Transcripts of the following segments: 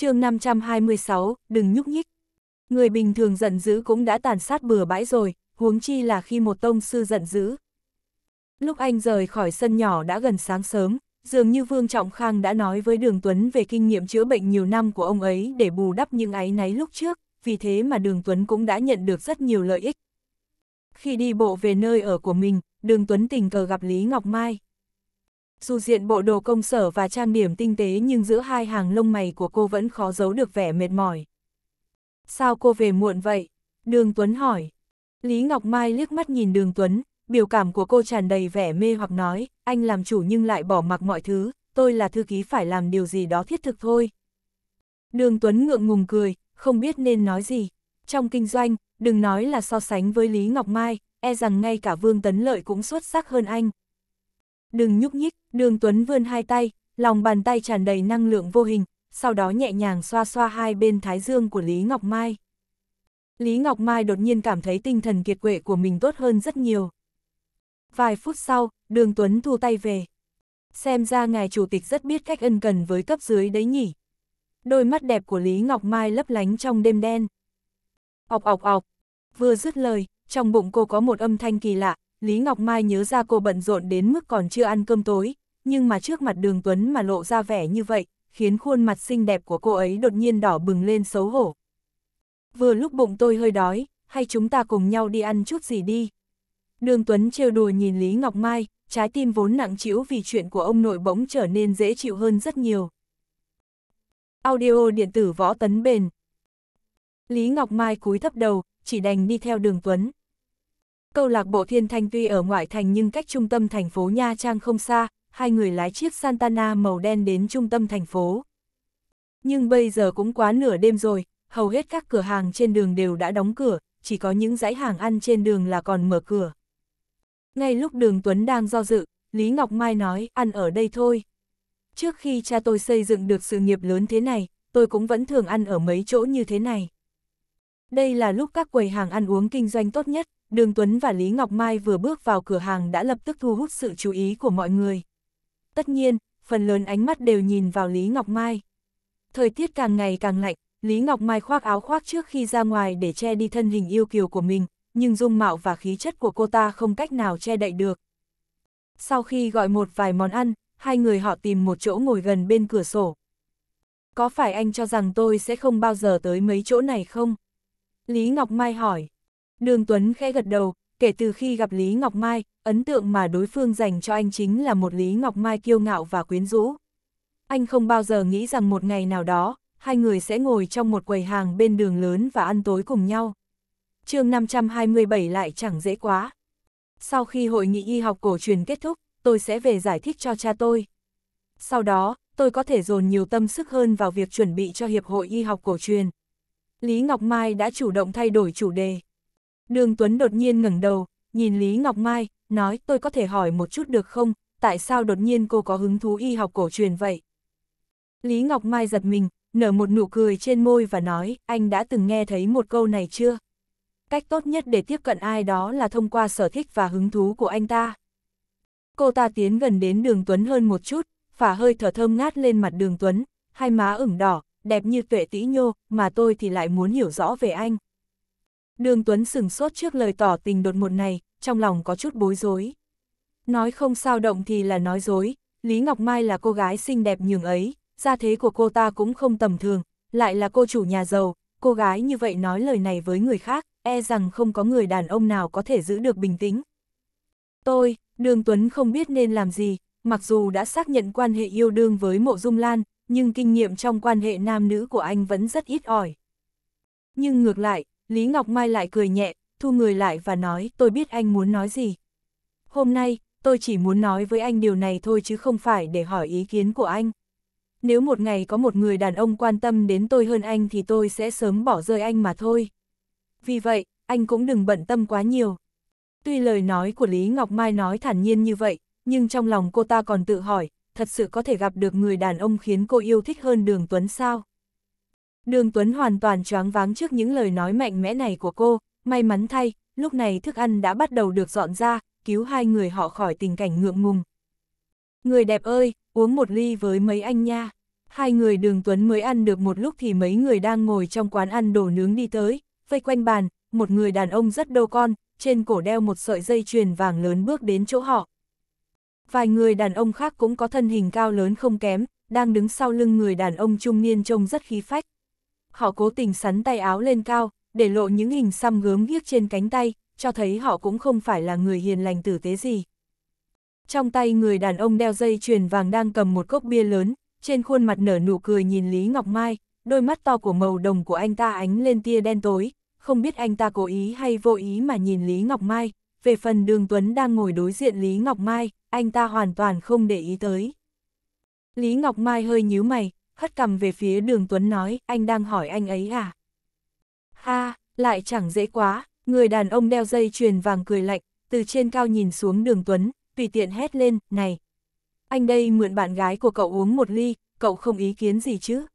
chương 526, đừng nhúc nhích. Người bình thường giận dữ cũng đã tàn sát bừa bãi rồi, huống chi là khi một tông sư giận dữ. Lúc anh rời khỏi sân nhỏ đã gần sáng sớm, dường như Vương Trọng Khang đã nói với Đường Tuấn về kinh nghiệm chữa bệnh nhiều năm của ông ấy để bù đắp những áy náy lúc trước, vì thế mà Đường Tuấn cũng đã nhận được rất nhiều lợi ích. Khi đi bộ về nơi ở của mình, Đường Tuấn tình cờ gặp Lý Ngọc Mai. Dù diện bộ đồ công sở và trang điểm tinh tế nhưng giữa hai hàng lông mày của cô vẫn khó giấu được vẻ mệt mỏi. Sao cô về muộn vậy? Đường Tuấn hỏi. Lý Ngọc Mai liếc mắt nhìn Đường Tuấn, biểu cảm của cô tràn đầy vẻ mê hoặc nói, anh làm chủ nhưng lại bỏ mặc mọi thứ, tôi là thư ký phải làm điều gì đó thiết thực thôi. Đường Tuấn ngượng ngùng cười, không biết nên nói gì. Trong kinh doanh, đừng nói là so sánh với Lý Ngọc Mai, e rằng ngay cả Vương Tấn Lợi cũng xuất sắc hơn anh, đừng nhúc nhích, đường Tuấn vươn hai tay, lòng bàn tay tràn đầy năng lượng vô hình, sau đó nhẹ nhàng xoa xoa hai bên thái dương của Lý Ngọc Mai. Lý Ngọc Mai đột nhiên cảm thấy tinh thần kiệt quệ của mình tốt hơn rất nhiều. Vài phút sau, đường Tuấn thu tay về. Xem ra ngài chủ tịch rất biết cách ân cần với cấp dưới đấy nhỉ. Đôi mắt đẹp của Lý Ngọc Mai lấp lánh trong đêm đen. Ọc ọc ọc, vừa dứt lời, trong bụng cô có một âm thanh kỳ lạ, Lý Ngọc Mai nhớ ra cô bận rộn đến mức còn chưa ăn cơm tối, nhưng mà trước mặt đường Tuấn mà lộ ra vẻ như vậy, khiến khuôn mặt xinh đẹp của cô ấy đột nhiên đỏ bừng lên xấu hổ. Vừa lúc bụng tôi hơi đói, hay chúng ta cùng nhau đi ăn chút gì đi. Đường Tuấn trêu đùa nhìn Lý Ngọc Mai, trái tim vốn nặng trĩu vì chuyện của ông nội bỗng trở nên dễ chịu hơn rất nhiều. Audio điện tử võ tấn bền. Lý Ngọc Mai cúi thấp đầu, chỉ đành đi theo đường Tuấn. Câu lạc bộ Thiên Thanh tuy ở ngoại thành nhưng cách trung tâm thành phố Nha Trang không xa, hai người lái chiếc Santana màu đen đến trung tâm thành phố. Nhưng bây giờ cũng quá nửa đêm rồi, hầu hết các cửa hàng trên đường đều đã đóng cửa, chỉ có những dãy hàng ăn trên đường là còn mở cửa. Ngay lúc đường Tuấn đang do dự, Lý Ngọc Mai nói ăn ở đây thôi. Trước khi cha tôi xây dựng được sự nghiệp lớn thế này, tôi cũng vẫn thường ăn ở mấy chỗ như thế này. Đây là lúc các quầy hàng ăn uống kinh doanh tốt nhất, Đường Tuấn và Lý Ngọc Mai vừa bước vào cửa hàng đã lập tức thu hút sự chú ý của mọi người. Tất nhiên, phần lớn ánh mắt đều nhìn vào Lý Ngọc Mai. Thời tiết càng ngày càng lạnh, Lý Ngọc Mai khoác áo khoác trước khi ra ngoài để che đi thân hình yêu kiều của mình, nhưng dung mạo và khí chất của cô ta không cách nào che đậy được. Sau khi gọi một vài món ăn, hai người họ tìm một chỗ ngồi gần bên cửa sổ. Có phải anh cho rằng tôi sẽ không bao giờ tới mấy chỗ này không? Lý Ngọc Mai hỏi. Đường Tuấn khẽ gật đầu, kể từ khi gặp Lý Ngọc Mai, ấn tượng mà đối phương dành cho anh chính là một Lý Ngọc Mai kiêu ngạo và quyến rũ. Anh không bao giờ nghĩ rằng một ngày nào đó, hai người sẽ ngồi trong một quầy hàng bên đường lớn và ăn tối cùng nhau. chương 527 lại chẳng dễ quá. Sau khi hội nghị y học cổ truyền kết thúc, tôi sẽ về giải thích cho cha tôi. Sau đó, tôi có thể dồn nhiều tâm sức hơn vào việc chuẩn bị cho Hiệp hội Y học cổ truyền. Lý Ngọc Mai đã chủ động thay đổi chủ đề. Đường Tuấn đột nhiên ngẩng đầu, nhìn Lý Ngọc Mai, nói tôi có thể hỏi một chút được không, tại sao đột nhiên cô có hứng thú y học cổ truyền vậy? Lý Ngọc Mai giật mình, nở một nụ cười trên môi và nói, anh đã từng nghe thấy một câu này chưa? Cách tốt nhất để tiếp cận ai đó là thông qua sở thích và hứng thú của anh ta. Cô ta tiến gần đến đường Tuấn hơn một chút, phả hơi thở thơm ngát lên mặt đường Tuấn, hai má ửng đỏ, đẹp như tuệ tĩ nhô, mà tôi thì lại muốn hiểu rõ về anh. Đường Tuấn sừng sốt trước lời tỏ tình đột một này, trong lòng có chút bối rối. Nói không sao động thì là nói dối, Lý Ngọc Mai là cô gái xinh đẹp nhường ấy, gia thế của cô ta cũng không tầm thường, lại là cô chủ nhà giàu, cô gái như vậy nói lời này với người khác, e rằng không có người đàn ông nào có thể giữ được bình tĩnh. Tôi, Đường Tuấn không biết nên làm gì, mặc dù đã xác nhận quan hệ yêu đương với Mộ Dung Lan, nhưng kinh nghiệm trong quan hệ nam nữ của anh vẫn rất ít ỏi. Nhưng ngược lại, Lý Ngọc Mai lại cười nhẹ, thu người lại và nói tôi biết anh muốn nói gì. Hôm nay, tôi chỉ muốn nói với anh điều này thôi chứ không phải để hỏi ý kiến của anh. Nếu một ngày có một người đàn ông quan tâm đến tôi hơn anh thì tôi sẽ sớm bỏ rơi anh mà thôi. Vì vậy, anh cũng đừng bận tâm quá nhiều. Tuy lời nói của Lý Ngọc Mai nói thản nhiên như vậy, nhưng trong lòng cô ta còn tự hỏi, thật sự có thể gặp được người đàn ông khiến cô yêu thích hơn Đường Tuấn sao? Đường Tuấn hoàn toàn choáng váng trước những lời nói mạnh mẽ này của cô, may mắn thay, lúc này thức ăn đã bắt đầu được dọn ra, cứu hai người họ khỏi tình cảnh ngượng ngùng. Người đẹp ơi, uống một ly với mấy anh nha. Hai người đường Tuấn mới ăn được một lúc thì mấy người đang ngồi trong quán ăn đồ nướng đi tới, vây quanh bàn, một người đàn ông rất đô con, trên cổ đeo một sợi dây chuyền vàng lớn bước đến chỗ họ, Vài người đàn ông khác cũng có thân hình cao lớn không kém, đang đứng sau lưng người đàn ông trung niên trông rất khí phách. Họ cố tình sắn tay áo lên cao, để lộ những hình xăm gớm ghiếc trên cánh tay, cho thấy họ cũng không phải là người hiền lành tử tế gì. Trong tay người đàn ông đeo dây chuyền vàng đang cầm một cốc bia lớn, trên khuôn mặt nở nụ cười nhìn Lý Ngọc Mai, đôi mắt to của màu đồng của anh ta ánh lên tia đen tối, không biết anh ta cố ý hay vô ý mà nhìn Lý Ngọc Mai, về phần đường Tuấn đang ngồi đối diện Lý Ngọc Mai, anh ta hoàn toàn không để ý tới. Lý Ngọc Mai hơi nhíu mày, hất cầm về phía đường Tuấn nói, anh đang hỏi anh ấy à? Ha, lại chẳng dễ quá, người đàn ông đeo dây chuyền vàng cười lạnh, từ trên cao nhìn xuống đường Tuấn, tùy tiện hét lên, này. Anh đây mượn bạn gái của cậu uống một ly, cậu không ý kiến gì chứ?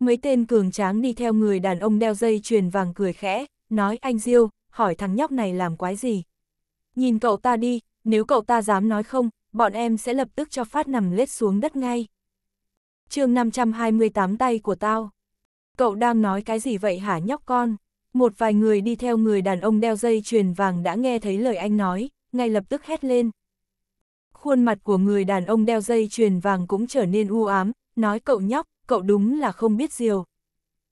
Mấy tên cường tráng đi theo người đàn ông đeo dây chuyền vàng cười khẽ, nói anh Diêu, hỏi thằng nhóc này làm quái gì. Nhìn cậu ta đi, nếu cậu ta dám nói không, bọn em sẽ lập tức cho phát nằm lết xuống đất ngay. chương 528 tay của tao. Cậu đang nói cái gì vậy hả nhóc con? Một vài người đi theo người đàn ông đeo dây chuyền vàng đã nghe thấy lời anh nói, ngay lập tức hét lên. Khuôn mặt của người đàn ông đeo dây chuyền vàng cũng trở nên u ám, nói cậu nhóc, cậu đúng là không biết điều.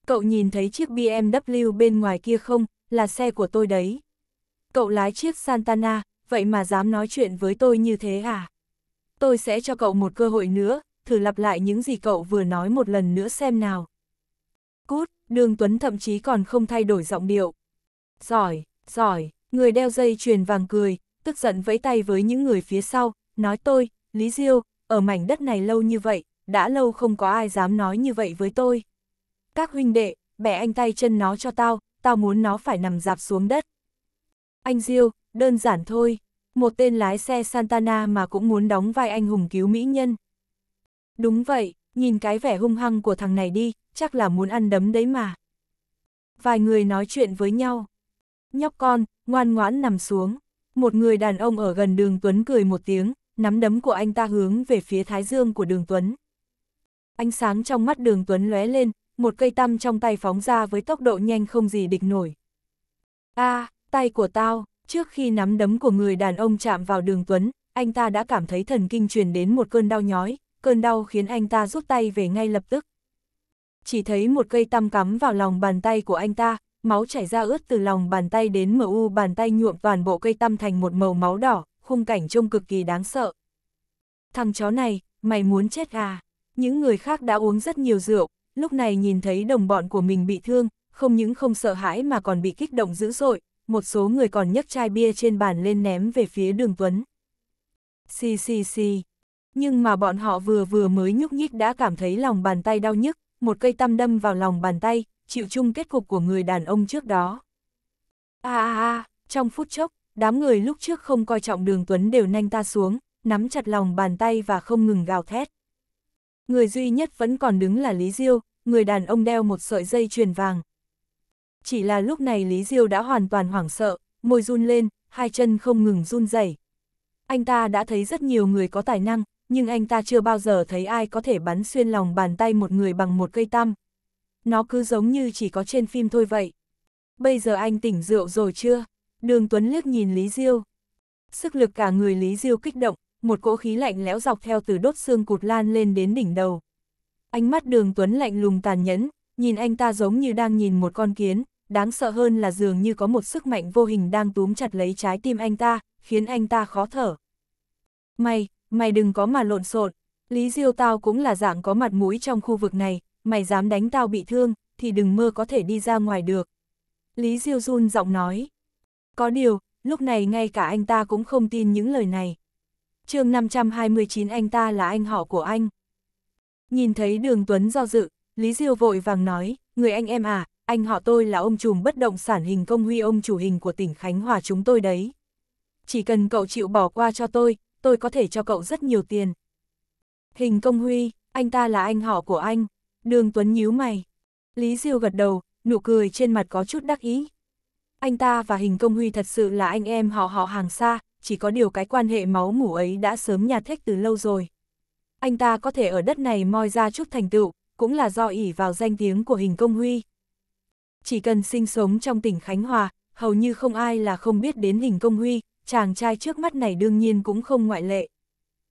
Cậu nhìn thấy chiếc BMW bên ngoài kia không, là xe của tôi đấy. Cậu lái chiếc Santana, vậy mà dám nói chuyện với tôi như thế à? Tôi sẽ cho cậu một cơ hội nữa, thử lặp lại những gì cậu vừa nói một lần nữa xem nào. Cút, Đường Tuấn thậm chí còn không thay đổi giọng điệu. Giỏi, giỏi, người đeo dây chuyền vàng cười, tức giận vẫy tay với những người phía sau, nói tôi, Lý Diêu, ở mảnh đất này lâu như vậy, đã lâu không có ai dám nói như vậy với tôi. Các huynh đệ, bẻ anh tay chân nó cho tao, tao muốn nó phải nằm dạp xuống đất. Anh Diêu, đơn giản thôi, một tên lái xe Santana mà cũng muốn đóng vai anh hùng cứu mỹ nhân. Đúng vậy, nhìn cái vẻ hung hăng của thằng này đi, chắc là muốn ăn đấm đấy mà. Vài người nói chuyện với nhau. Nhóc con, ngoan ngoãn nằm xuống. Một người đàn ông ở gần đường Tuấn cười một tiếng, nắm đấm của anh ta hướng về phía thái dương của đường Tuấn. Ánh sáng trong mắt đường Tuấn lóe lên, một cây tăm trong tay phóng ra với tốc độ nhanh không gì địch nổi. a à, tay của tao, trước khi nắm đấm của người đàn ông chạm vào đường Tuấn, anh ta đã cảm thấy thần kinh truyền đến một cơn đau nhói, cơn đau khiến anh ta rút tay về ngay lập tức. Chỉ thấy một cây tăm cắm vào lòng bàn tay của anh ta, máu chảy ra ướt từ lòng bàn tay đến mờ u bàn tay nhuộm toàn bộ cây tăm thành một màu máu đỏ, khung cảnh trông cực kỳ đáng sợ. Thằng chó này, mày muốn chết à? Những người khác đã uống rất nhiều rượu, lúc này nhìn thấy đồng bọn của mình bị thương, không những không sợ hãi mà còn bị kích động dữ dội, một số người còn nhấc chai bia trên bàn lên ném về phía đường Tuấn. Xì xì xì. Nhưng mà bọn họ vừa vừa mới nhúc nhích đã cảm thấy lòng bàn tay đau nhức, một cây tăm đâm vào lòng bàn tay, chịu chung kết cục của người đàn ông trước đó. a à, a à, trong phút chốc, đám người lúc trước không coi trọng đường Tuấn đều nhanh ta xuống, nắm chặt lòng bàn tay và không ngừng gào thét. Người duy nhất vẫn còn đứng là Lý Diêu, người đàn ông đeo một sợi dây chuyền vàng. Chỉ là lúc này Lý Diêu đã hoàn toàn hoảng sợ, môi run lên, hai chân không ngừng run rẩy. Anh ta đã thấy rất nhiều người có tài năng, nhưng anh ta chưa bao giờ thấy ai có thể bắn xuyên lòng bàn tay một người bằng một cây tăm. Nó cứ giống như chỉ có trên phim thôi vậy. Bây giờ anh tỉnh rượu rồi chưa? Đường Tuấn liếc nhìn Lý Diêu. Sức lực cả người Lý Diêu kích động, một cỗ khí lạnh lẽo dọc theo từ đốt xương cụt lan lên đến đỉnh đầu. Ánh mắt đường Tuấn lạnh lùng tàn nhẫn, nhìn anh ta giống như đang nhìn một con kiến, đáng sợ hơn là dường như có một sức mạnh vô hình đang túm chặt lấy trái tim anh ta, khiến anh ta khó thở. Mày, mày đừng có mà lộn xộn, Lý Diêu tao cũng là dạng có mặt mũi trong khu vực này, mày dám đánh tao bị thương, thì đừng mơ có thể đi ra ngoài được. Lý Diêu run giọng nói. Có điều, lúc này ngay cả anh ta cũng không tin những lời này. chương 529 anh ta là anh họ của anh. Nhìn thấy đường Tuấn do dự, Lý Diêu vội vàng nói, người anh em à, anh họ tôi là ông trùm bất động sản hình công huy ông chủ hình của tỉnh Khánh Hòa chúng tôi đấy. Chỉ cần cậu chịu bỏ qua cho tôi, tôi có thể cho cậu rất nhiều tiền. Hình công huy, anh ta là anh họ của anh. Đường Tuấn nhíu mày. Lý Diêu gật đầu, nụ cười trên mặt có chút đắc ý. Anh ta và hình công huy thật sự là anh em họ họ hàng xa, chỉ có điều cái quan hệ máu mủ ấy đã sớm nhà thích từ lâu rồi anh ta có thể ở đất này moi ra chút thành tựu, cũng là do ỷ vào danh tiếng của hình công huy. Chỉ cần sinh sống trong tỉnh Khánh Hòa, hầu như không ai là không biết đến hình công huy, chàng trai trước mắt này đương nhiên cũng không ngoại lệ.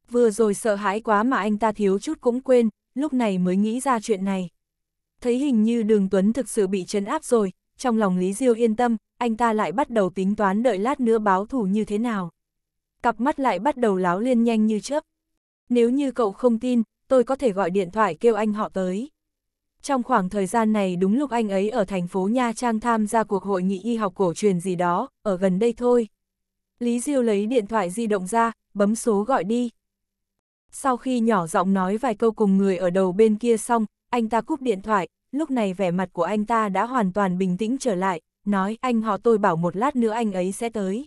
Vừa rồi sợ hãi quá mà anh ta thiếu chút cũng quên, lúc này mới nghĩ ra chuyện này. Thấy hình như đường Tuấn thực sự bị chấn áp rồi, trong lòng Lý Diêu yên tâm, anh ta lại bắt đầu tính toán đợi lát nữa báo thủ như thế nào. Cặp mắt lại bắt đầu láo liên nhanh như chớp, nếu như cậu không tin, tôi có thể gọi điện thoại kêu anh họ tới. Trong khoảng thời gian này đúng lúc anh ấy ở thành phố Nha Trang tham gia cuộc hội nghị y học cổ truyền gì đó, ở gần đây thôi. Lý Diêu lấy điện thoại di động ra, bấm số gọi đi. Sau khi nhỏ giọng nói vài câu cùng người ở đầu bên kia xong, anh ta cúp điện thoại, lúc này vẻ mặt của anh ta đã hoàn toàn bình tĩnh trở lại, nói anh họ tôi bảo một lát nữa anh ấy sẽ tới.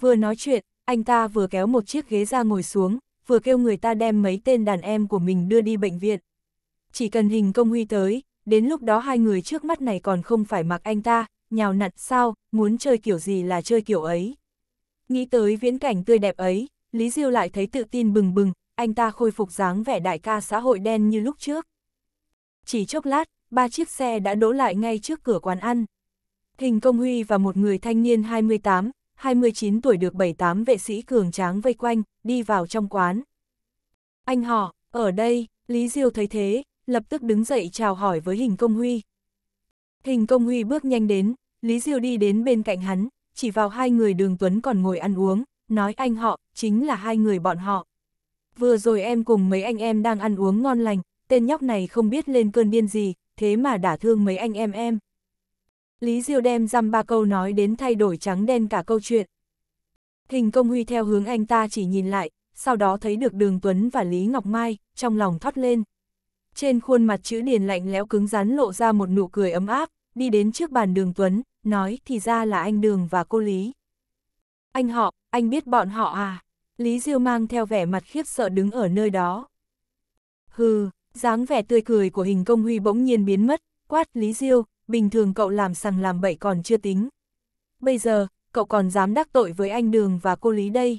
Vừa nói chuyện, anh ta vừa kéo một chiếc ghế ra ngồi xuống, vừa kêu người ta đem mấy tên đàn em của mình đưa đi bệnh viện. Chỉ cần hình công huy tới, đến lúc đó hai người trước mắt này còn không phải mặc anh ta, nhào nặn sao, muốn chơi kiểu gì là chơi kiểu ấy. Nghĩ tới viễn cảnh tươi đẹp ấy, Lý Diêu lại thấy tự tin bừng bừng, anh ta khôi phục dáng vẻ đại ca xã hội đen như lúc trước. Chỉ chốc lát, ba chiếc xe đã đỗ lại ngay trước cửa quán ăn. Hình Công Huy và một người thanh niên 28, 29 tuổi được 78 vệ sĩ cường tráng vây quanh, đi vào trong quán. Anh họ, ở đây, Lý Diêu thấy thế, lập tức đứng dậy chào hỏi với hình công huy. Hình công huy bước nhanh đến, Lý Diêu đi đến bên cạnh hắn, chỉ vào hai người đường Tuấn còn ngồi ăn uống, nói anh họ, chính là hai người bọn họ. Vừa rồi em cùng mấy anh em đang ăn uống ngon lành, tên nhóc này không biết lên cơn điên gì, thế mà đả thương mấy anh em em. Lý Diêu đem dăm ba câu nói đến thay đổi trắng đen cả câu chuyện. Hình công huy theo hướng anh ta chỉ nhìn lại, sau đó thấy được Đường Tuấn và Lý Ngọc Mai, trong lòng thoát lên. Trên khuôn mặt chữ điền lạnh lẽo cứng rắn lộ ra một nụ cười ấm áp, đi đến trước bàn Đường Tuấn, nói thì ra là anh Đường và cô Lý. Anh họ, anh biết bọn họ à? Lý Diêu mang theo vẻ mặt khiếp sợ đứng ở nơi đó. Hừ, dáng vẻ tươi cười của hình công huy bỗng nhiên biến mất, quát Lý Diêu, bình thường cậu làm sằng làm bậy còn chưa tính. Bây giờ, cậu còn dám đắc tội với anh Đường và cô Lý đây.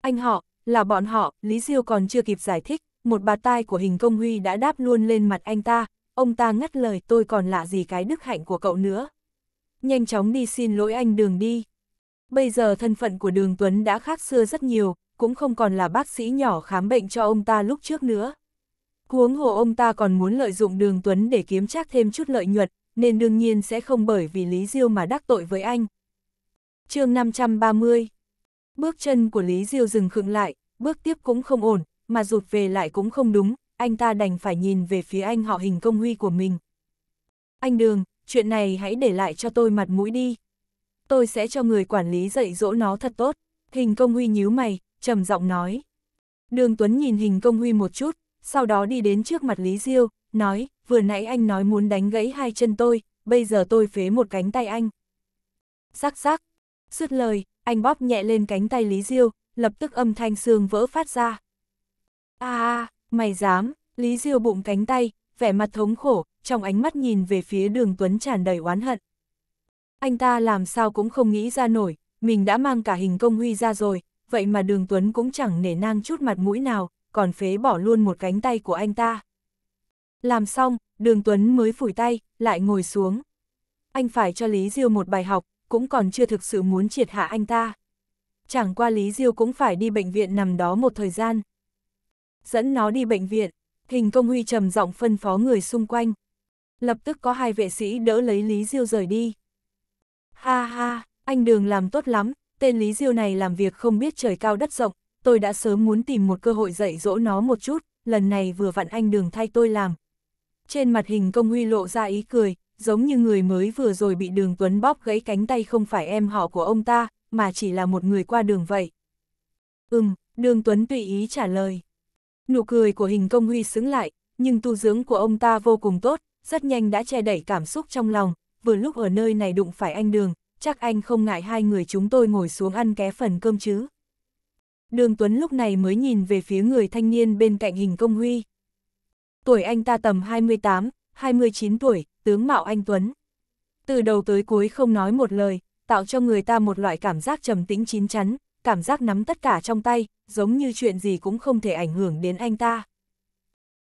Anh họ, là bọn họ, Lý Diêu còn chưa kịp giải thích, một bà tai của hình công huy đã đáp luôn lên mặt anh ta, ông ta ngắt lời tôi còn lạ gì cái đức hạnh của cậu nữa. Nhanh chóng đi xin lỗi anh Đường đi. Bây giờ thân phận của Đường Tuấn đã khác xưa rất nhiều, cũng không còn là bác sĩ nhỏ khám bệnh cho ông ta lúc trước nữa. Huống hồ ông ta còn muốn lợi dụng đường Tuấn để kiếm chắc thêm chút lợi nhuận, nên đương nhiên sẽ không bởi vì Lý Diêu mà đắc tội với anh. chương 530 Bước chân của Lý Diêu dừng khựng lại, bước tiếp cũng không ổn, mà rụt về lại cũng không đúng, anh ta đành phải nhìn về phía anh họ hình công huy của mình. Anh Đường, chuyện này hãy để lại cho tôi mặt mũi đi. Tôi sẽ cho người quản lý dạy dỗ nó thật tốt. Hình công huy nhíu mày, trầm giọng nói. Đường Tuấn nhìn hình công huy một chút, sau đó đi đến trước mặt Lý Diêu, nói, vừa nãy anh nói muốn đánh gãy hai chân tôi, bây giờ tôi phế một cánh tay anh. Rắc rắc, dứt lời, anh bóp nhẹ lên cánh tay Lý Diêu, lập tức âm thanh xương vỡ phát ra. À, mày dám, Lý Diêu bụng cánh tay, vẻ mặt thống khổ, trong ánh mắt nhìn về phía đường Tuấn tràn đầy oán hận. Anh ta làm sao cũng không nghĩ ra nổi, mình đã mang cả hình công huy ra rồi, vậy mà đường Tuấn cũng chẳng nể nang chút mặt mũi nào, còn phế bỏ luôn một cánh tay của anh ta. Làm xong, đường Tuấn mới phủi tay, lại ngồi xuống. Anh phải cho Lý Diêu một bài học, cũng còn chưa thực sự muốn triệt hạ anh ta. Chẳng qua Lý Diêu cũng phải đi bệnh viện nằm đó một thời gian. Dẫn nó đi bệnh viện, hình công huy trầm giọng phân phó người xung quanh. Lập tức có hai vệ sĩ đỡ lấy Lý Diêu rời đi. Ha ha, anh đường làm tốt lắm, tên Lý Diêu này làm việc không biết trời cao đất rộng, tôi đã sớm muốn tìm một cơ hội dạy dỗ nó một chút, lần này vừa vặn anh đường thay tôi làm. Trên mặt hình công huy lộ ra ý cười, giống như người mới vừa rồi bị đường Tuấn bóp gãy cánh tay không phải em họ của ông ta, mà chỉ là một người qua đường vậy. Ừm, đường Tuấn tùy ý trả lời. Nụ cười của hình công huy xứng lại, nhưng tu dưỡng của ông ta vô cùng tốt, rất nhanh đã che đẩy cảm xúc trong lòng, vừa lúc ở nơi này đụng phải anh đường, chắc anh không ngại hai người chúng tôi ngồi xuống ăn ké phần cơm chứ. Đường Tuấn lúc này mới nhìn về phía người thanh niên bên cạnh hình công huy. Tuổi anh ta tầm 28, 29 tuổi, tướng mạo anh Tuấn. Từ đầu tới cuối không nói một lời, tạo cho người ta một loại cảm giác trầm tĩnh chín chắn, cảm giác nắm tất cả trong tay, giống như chuyện gì cũng không thể ảnh hưởng đến anh ta.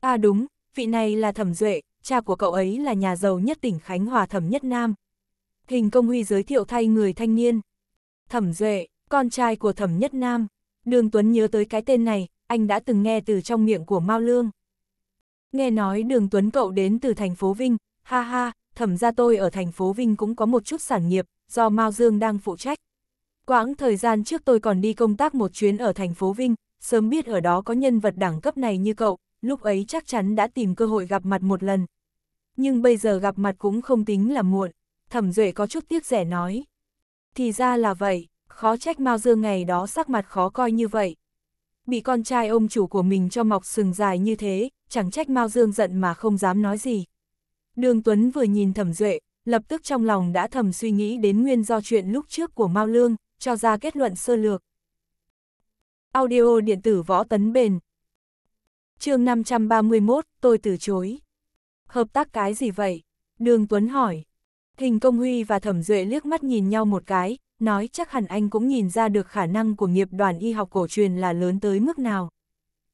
À đúng, vị này là Thẩm Duệ, cha của cậu ấy là nhà giàu nhất tỉnh Khánh Hòa Thẩm Nhất Nam. Hình công huy giới thiệu thay người thanh niên. Thẩm Duệ, con trai của Thẩm Nhất Nam. Đường Tuấn nhớ tới cái tên này, anh đã từng nghe từ trong miệng của Mao Lương. Nghe nói đường Tuấn cậu đến từ thành phố Vinh, ha ha, thẩm ra tôi ở thành phố Vinh cũng có một chút sản nghiệp, do Mao Dương đang phụ trách. Quãng thời gian trước tôi còn đi công tác một chuyến ở thành phố Vinh, sớm biết ở đó có nhân vật đẳng cấp này như cậu, lúc ấy chắc chắn đã tìm cơ hội gặp mặt một lần. Nhưng bây giờ gặp mặt cũng không tính là muộn, thẩm duệ có chút tiếc rẻ nói. Thì ra là vậy, khó trách Mao Dương ngày đó sắc mặt khó coi như vậy. Bị con trai ông chủ của mình cho mọc sừng dài như thế, chẳng trách Mao Dương giận mà không dám nói gì. Đường Tuấn vừa nhìn Thẩm Duệ, lập tức trong lòng đã thầm suy nghĩ đến nguyên do chuyện lúc trước của Mao Lương, cho ra kết luận sơ lược. Audio điện tử võ tấn bền chương 531, tôi từ chối. Hợp tác cái gì vậy? Đường Tuấn hỏi. Hình Công Huy và Thẩm Duệ liếc mắt nhìn nhau một cái, nói chắc hẳn anh cũng nhìn ra được khả năng của nghiệp đoàn y học cổ truyền là lớn tới mức nào.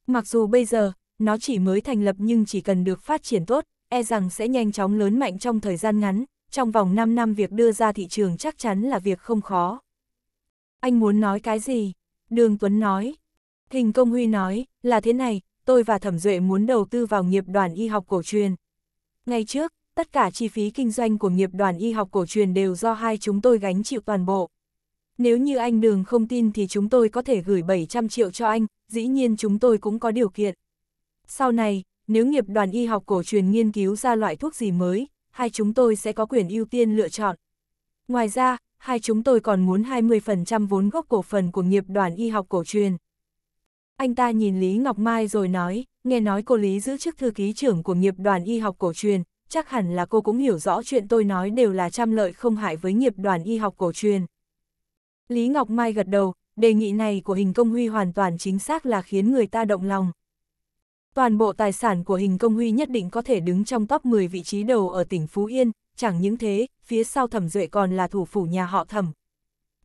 Mặc dù bây giờ, nó chỉ mới thành lập nhưng chỉ cần được phát triển tốt, e rằng sẽ nhanh chóng lớn mạnh trong thời gian ngắn, trong vòng 5 năm việc đưa ra thị trường chắc chắn là việc không khó. Anh muốn nói cái gì? Đường Tuấn nói. Hình Công Huy nói, là thế này, tôi và Thẩm Duệ muốn đầu tư vào nghiệp đoàn y học cổ truyền. Ngay trước, tất cả chi phí kinh doanh của nghiệp đoàn y học cổ truyền đều do hai chúng tôi gánh chịu toàn bộ. Nếu như anh Đường không tin thì chúng tôi có thể gửi 700 triệu cho anh, dĩ nhiên chúng tôi cũng có điều kiện. Sau này, nếu nghiệp đoàn y học cổ truyền nghiên cứu ra loại thuốc gì mới, hai chúng tôi sẽ có quyền ưu tiên lựa chọn. Ngoài ra, hai chúng tôi còn muốn 20% vốn gốc cổ phần của nghiệp đoàn y học cổ truyền. Anh ta nhìn Lý Ngọc Mai rồi nói, nghe nói cô Lý giữ chức thư ký trưởng của nghiệp đoàn y học cổ truyền, chắc hẳn là cô cũng hiểu rõ chuyện tôi nói đều là trăm lợi không hại với nghiệp đoàn y học cổ truyền. Lý Ngọc Mai gật đầu, đề nghị này của hình công huy hoàn toàn chính xác là khiến người ta động lòng. Toàn bộ tài sản của hình công huy nhất định có thể đứng trong top 10 vị trí đầu ở tỉnh Phú Yên, chẳng những thế, phía sau thẩm duệ còn là thủ phủ nhà họ thẩm.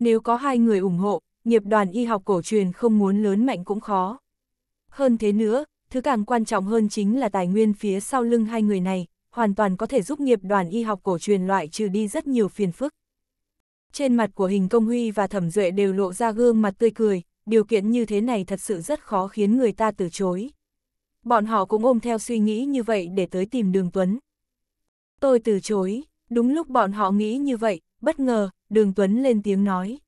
Nếu có hai người ủng hộ, nghiệp đoàn y học cổ truyền không muốn lớn mạnh cũng khó. Hơn thế nữa, thứ càng quan trọng hơn chính là tài nguyên phía sau lưng hai người này, hoàn toàn có thể giúp nghiệp đoàn y học cổ truyền loại trừ đi rất nhiều phiền phức trên mặt của hình công huy và thẩm duệ đều lộ ra gương mặt tươi cười, điều kiện như thế này thật sự rất khó khiến người ta từ chối. Bọn họ cũng ôm theo suy nghĩ như vậy để tới tìm đường Tuấn. Tôi từ chối, đúng lúc bọn họ nghĩ như vậy, bất ngờ, đường Tuấn lên tiếng nói.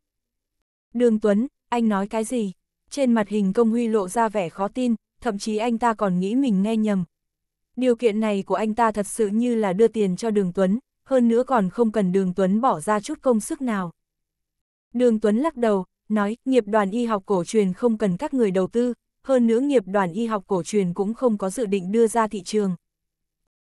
Đường Tuấn, anh nói cái gì? Trên mặt hình công huy lộ ra vẻ khó tin, thậm chí anh ta còn nghĩ mình nghe nhầm. Điều kiện này của anh ta thật sự như là đưa tiền cho đường Tuấn, hơn nữa còn không cần Đường Tuấn bỏ ra chút công sức nào. Đường Tuấn lắc đầu, nói, nghiệp đoàn y học cổ truyền không cần các người đầu tư, hơn nữa nghiệp đoàn y học cổ truyền cũng không có dự định đưa ra thị trường.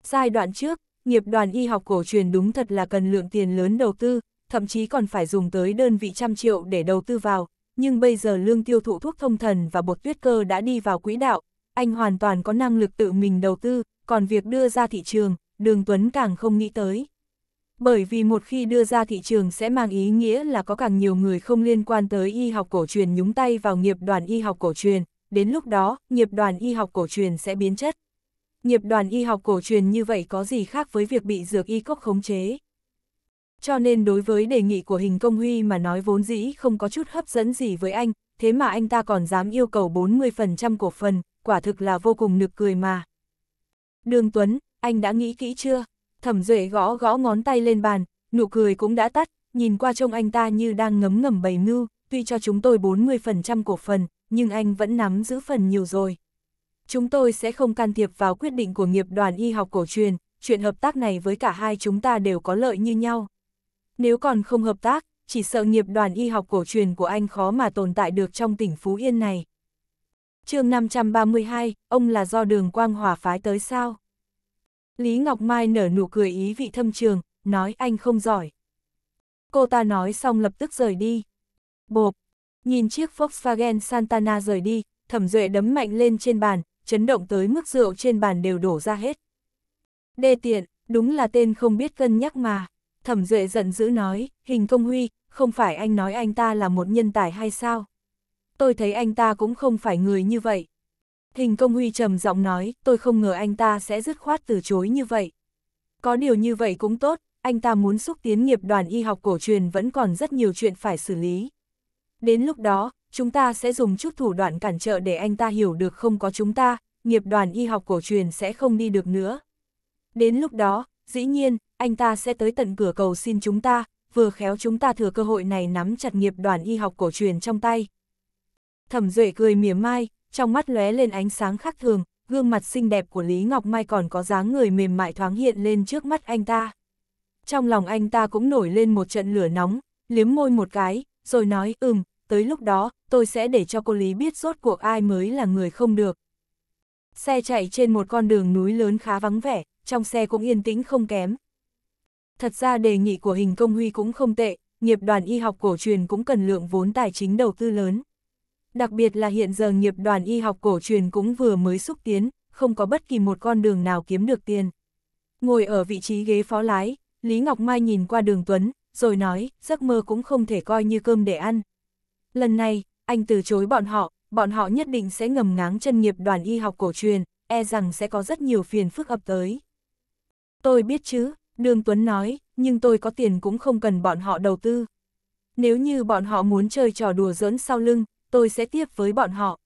Giai đoạn trước, nghiệp đoàn y học cổ truyền đúng thật là cần lượng tiền lớn đầu tư, thậm chí còn phải dùng tới đơn vị trăm triệu để đầu tư vào, nhưng bây giờ lương tiêu thụ thuốc thông thần và bột tuyết cơ đã đi vào quỹ đạo, anh hoàn toàn có năng lực tự mình đầu tư, còn việc đưa ra thị trường, Đường Tuấn càng không nghĩ tới bởi vì một khi đưa ra thị trường sẽ mang ý nghĩa là có càng nhiều người không liên quan tới y học cổ truyền nhúng tay vào nghiệp đoàn y học cổ truyền, đến lúc đó, nghiệp đoàn y học cổ truyền sẽ biến chất. Nghiệp đoàn y học cổ truyền như vậy có gì khác với việc bị dược y cốc khống chế? Cho nên đối với đề nghị của hình công huy mà nói vốn dĩ không có chút hấp dẫn gì với anh, thế mà anh ta còn dám yêu cầu 40% cổ phần, quả thực là vô cùng nực cười mà. Đường Tuấn, anh đã nghĩ kỹ chưa? Thẩm Duệ gõ gõ ngón tay lên bàn, nụ cười cũng đã tắt, nhìn qua trông anh ta như đang ngấm ngầm bầy mưu, tuy cho chúng tôi 40% cổ phần, nhưng anh vẫn nắm giữ phần nhiều rồi. Chúng tôi sẽ không can thiệp vào quyết định của nghiệp đoàn y học cổ truyền, chuyện hợp tác này với cả hai chúng ta đều có lợi như nhau. Nếu còn không hợp tác, chỉ sợ nghiệp đoàn y học cổ truyền của anh khó mà tồn tại được trong tỉnh Phú Yên này. chương 532, ông là do đường Quang Hòa phái tới sao? Lý Ngọc Mai nở nụ cười ý vị thâm trường, nói anh không giỏi. Cô ta nói xong lập tức rời đi. Bộp, nhìn chiếc Volkswagen Santana rời đi, thẩm duệ đấm mạnh lên trên bàn, chấn động tới mức rượu trên bàn đều đổ ra hết. Đê tiện, đúng là tên không biết cân nhắc mà. Thẩm duệ giận dữ nói, hình công huy, không phải anh nói anh ta là một nhân tài hay sao? Tôi thấy anh ta cũng không phải người như vậy. Hình công huy trầm giọng nói, tôi không ngờ anh ta sẽ dứt khoát từ chối như vậy. Có điều như vậy cũng tốt, anh ta muốn xúc tiến nghiệp đoàn y học cổ truyền vẫn còn rất nhiều chuyện phải xử lý. Đến lúc đó, chúng ta sẽ dùng chút thủ đoạn cản trợ để anh ta hiểu được không có chúng ta, nghiệp đoàn y học cổ truyền sẽ không đi được nữa. Đến lúc đó, dĩ nhiên, anh ta sẽ tới tận cửa cầu xin chúng ta, vừa khéo chúng ta thừa cơ hội này nắm chặt nghiệp đoàn y học cổ truyền trong tay. Thẩm Duệ cười mỉa mai, trong mắt lóe lên ánh sáng khác thường, gương mặt xinh đẹp của Lý Ngọc Mai còn có dáng người mềm mại thoáng hiện lên trước mắt anh ta. Trong lòng anh ta cũng nổi lên một trận lửa nóng, liếm môi một cái, rồi nói ừm, tới lúc đó, tôi sẽ để cho cô Lý biết rốt cuộc ai mới là người không được. Xe chạy trên một con đường núi lớn khá vắng vẻ, trong xe cũng yên tĩnh không kém. Thật ra đề nghị của hình công huy cũng không tệ, nghiệp đoàn y học cổ truyền cũng cần lượng vốn tài chính đầu tư lớn đặc biệt là hiện giờ nghiệp đoàn y học cổ truyền cũng vừa mới xúc tiến, không có bất kỳ một con đường nào kiếm được tiền. Ngồi ở vị trí ghế phó lái, Lý Ngọc Mai nhìn qua đường Tuấn, rồi nói, giấc mơ cũng không thể coi như cơm để ăn. Lần này, anh từ chối bọn họ, bọn họ nhất định sẽ ngầm ngáng chân nghiệp đoàn y học cổ truyền, e rằng sẽ có rất nhiều phiền phức ập tới. Tôi biết chứ, Đường Tuấn nói, nhưng tôi có tiền cũng không cần bọn họ đầu tư. Nếu như bọn họ muốn chơi trò đùa giỡn sau lưng, tôi sẽ tiếp với bọn họ.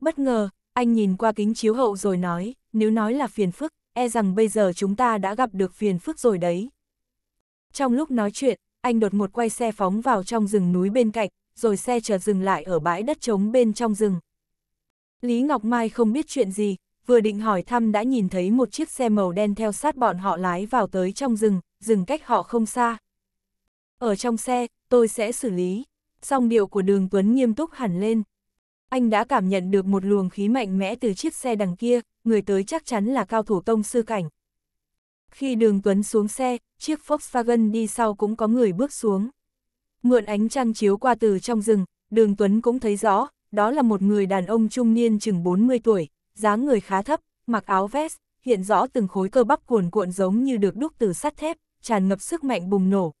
Bất ngờ, anh nhìn qua kính chiếu hậu rồi nói, nếu nói là phiền phức, e rằng bây giờ chúng ta đã gặp được phiền phức rồi đấy. Trong lúc nói chuyện, anh đột ngột quay xe phóng vào trong rừng núi bên cạnh, rồi xe chờ dừng lại ở bãi đất trống bên trong rừng. Lý Ngọc Mai không biết chuyện gì, vừa định hỏi thăm đã nhìn thấy một chiếc xe màu đen theo sát bọn họ lái vào tới trong rừng, rừng cách họ không xa. Ở trong xe, tôi sẽ xử lý, song điệu của đường Tuấn nghiêm túc hẳn lên. Anh đã cảm nhận được một luồng khí mạnh mẽ từ chiếc xe đằng kia, người tới chắc chắn là cao thủ tông sư cảnh. Khi đường Tuấn xuống xe, chiếc Volkswagen đi sau cũng có người bước xuống. Mượn ánh trăng chiếu qua từ trong rừng, đường Tuấn cũng thấy rõ, đó là một người đàn ông trung niên chừng 40 tuổi, dáng người khá thấp, mặc áo vest, hiện rõ từng khối cơ bắp cuồn cuộn giống như được đúc từ sắt thép, tràn ngập sức mạnh bùng nổ,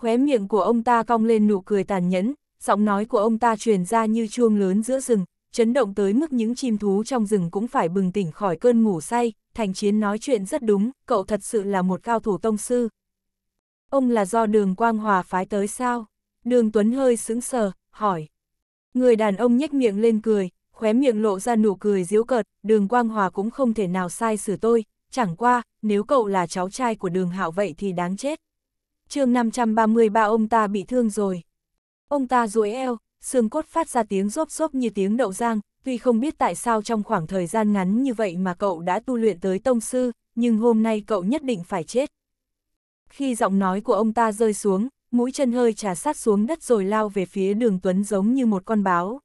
khóe miệng của ông ta cong lên nụ cười tàn nhẫn, giọng nói của ông ta truyền ra như chuông lớn giữa rừng, chấn động tới mức những chim thú trong rừng cũng phải bừng tỉnh khỏi cơn ngủ say, thành chiến nói chuyện rất đúng, cậu thật sự là một cao thủ tông sư. Ông là do đường Quang Hòa phái tới sao? Đường Tuấn hơi sững sờ, hỏi. Người đàn ông nhếch miệng lên cười, khóe miệng lộ ra nụ cười diễu cợt, đường Quang Hòa cũng không thể nào sai xử tôi, chẳng qua, nếu cậu là cháu trai của đường Hạo vậy thì đáng chết chương 533 ông ta bị thương rồi. Ông ta duỗi eo, xương cốt phát ra tiếng rốp rốp như tiếng đậu giang, tuy không biết tại sao trong khoảng thời gian ngắn như vậy mà cậu đã tu luyện tới tông sư, nhưng hôm nay cậu nhất định phải chết. Khi giọng nói của ông ta rơi xuống, mũi chân hơi trà sát xuống đất rồi lao về phía đường Tuấn giống như một con báo.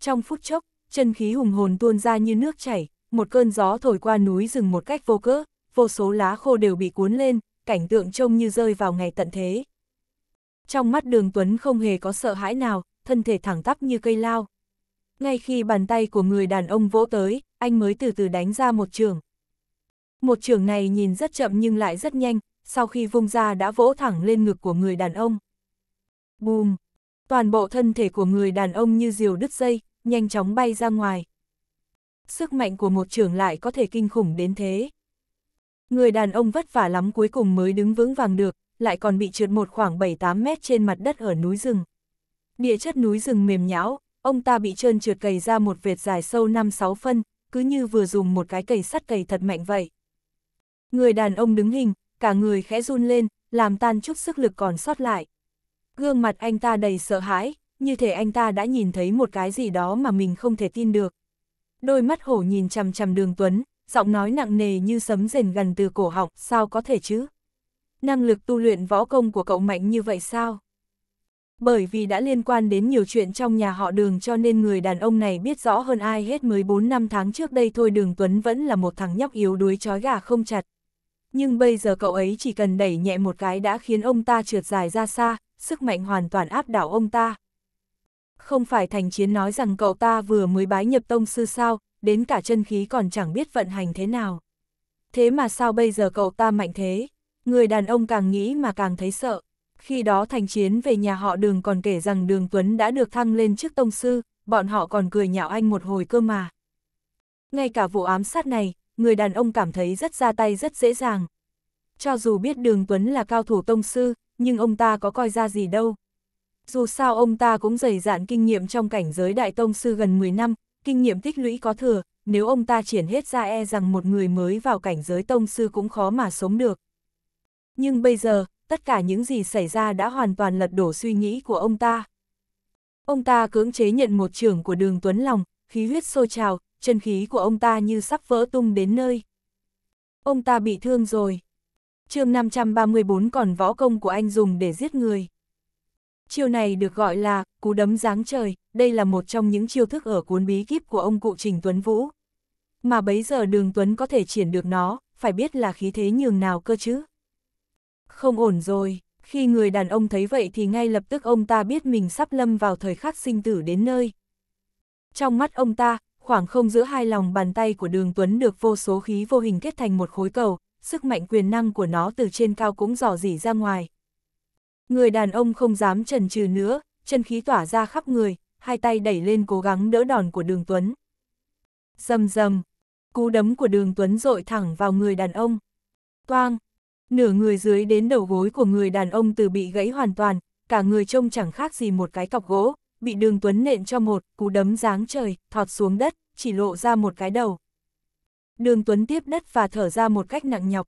Trong phút chốc, chân khí hùng hồn tuôn ra như nước chảy, một cơn gió thổi qua núi rừng một cách vô cớ, vô số lá khô đều bị cuốn lên, cảnh tượng trông như rơi vào ngày tận thế. Trong mắt đường Tuấn không hề có sợ hãi nào, thân thể thẳng tắp như cây lao. Ngay khi bàn tay của người đàn ông vỗ tới, anh mới từ từ đánh ra một trường. Một trường này nhìn rất chậm nhưng lại rất nhanh, sau khi vung ra đã vỗ thẳng lên ngực của người đàn ông. Bùm! Toàn bộ thân thể của người đàn ông như diều đứt dây, nhanh chóng bay ra ngoài. Sức mạnh của một trường lại có thể kinh khủng đến thế. Người đàn ông vất vả lắm cuối cùng mới đứng vững vàng được, lại còn bị trượt một khoảng 7-8 mét trên mặt đất ở núi rừng. Địa chất núi rừng mềm nhão, ông ta bị trơn trượt cày ra một vệt dài sâu 5-6 phân, cứ như vừa dùng một cái cày sắt cày thật mạnh vậy. Người đàn ông đứng hình, cả người khẽ run lên, làm tan chút sức lực còn sót lại. Gương mặt anh ta đầy sợ hãi, như thể anh ta đã nhìn thấy một cái gì đó mà mình không thể tin được. Đôi mắt hổ nhìn chằm chằm đường Tuấn, giọng nói nặng nề như sấm rền gần từ cổ họng, sao có thể chứ? Năng lực tu luyện võ công của cậu mạnh như vậy sao? Bởi vì đã liên quan đến nhiều chuyện trong nhà họ đường cho nên người đàn ông này biết rõ hơn ai hết 14 năm tháng trước đây thôi đường Tuấn vẫn là một thằng nhóc yếu đuối chói gà không chặt. Nhưng bây giờ cậu ấy chỉ cần đẩy nhẹ một cái đã khiến ông ta trượt dài ra xa, sức mạnh hoàn toàn áp đảo ông ta. Không phải thành chiến nói rằng cậu ta vừa mới bái nhập tông sư sao, đến cả chân khí còn chẳng biết vận hành thế nào. Thế mà sao bây giờ cậu ta mạnh thế? Người đàn ông càng nghĩ mà càng thấy sợ. Khi đó thành chiến về nhà họ đường còn kể rằng đường Tuấn đã được thăng lên trước tông sư, bọn họ còn cười nhạo anh một hồi cơ mà. Ngay cả vụ ám sát này, người đàn ông cảm thấy rất ra tay rất dễ dàng. Cho dù biết đường Tuấn là cao thủ tông sư, nhưng ông ta có coi ra gì đâu. Dù sao ông ta cũng dày dạn kinh nghiệm trong cảnh giới đại tông sư gần 10 năm, kinh nghiệm tích lũy có thừa, nếu ông ta triển hết ra e rằng một người mới vào cảnh giới tông sư cũng khó mà sống được. Nhưng bây giờ, tất cả những gì xảy ra đã hoàn toàn lật đổ suy nghĩ của ông ta. Ông ta cưỡng chế nhận một trưởng của đường Tuấn Lòng, khí huyết sôi trào, chân khí của ông ta như sắp vỡ tung đến nơi. Ông ta bị thương rồi. chương 534 còn võ công của anh dùng để giết người. Chiêu này được gọi là cú đấm giáng trời, đây là một trong những chiêu thức ở cuốn bí kíp của ông cụ Trình Tuấn Vũ. Mà bấy giờ đường Tuấn có thể triển được nó, phải biết là khí thế nhường nào cơ chứ. Không ổn rồi, khi người đàn ông thấy vậy thì ngay lập tức ông ta biết mình sắp lâm vào thời khắc sinh tử đến nơi. Trong mắt ông ta, khoảng không giữa hai lòng bàn tay của đường Tuấn được vô số khí vô hình kết thành một khối cầu, sức mạnh quyền năng của nó từ trên cao cũng dò dỉ ra ngoài, Người đàn ông không dám chần chừ nữa, chân khí tỏa ra khắp người, hai tay đẩy lên cố gắng đỡ đòn của đường Tuấn. Dầm dầm, cú đấm của đường Tuấn dội thẳng vào người đàn ông. Toang, nửa người dưới đến đầu gối của người đàn ông từ bị gãy hoàn toàn, cả người trông chẳng khác gì một cái cọc gỗ, bị đường Tuấn nện cho một cú đấm giáng trời, thọt xuống đất, chỉ lộ ra một cái đầu. Đường Tuấn tiếp đất và thở ra một cách nặng nhọc.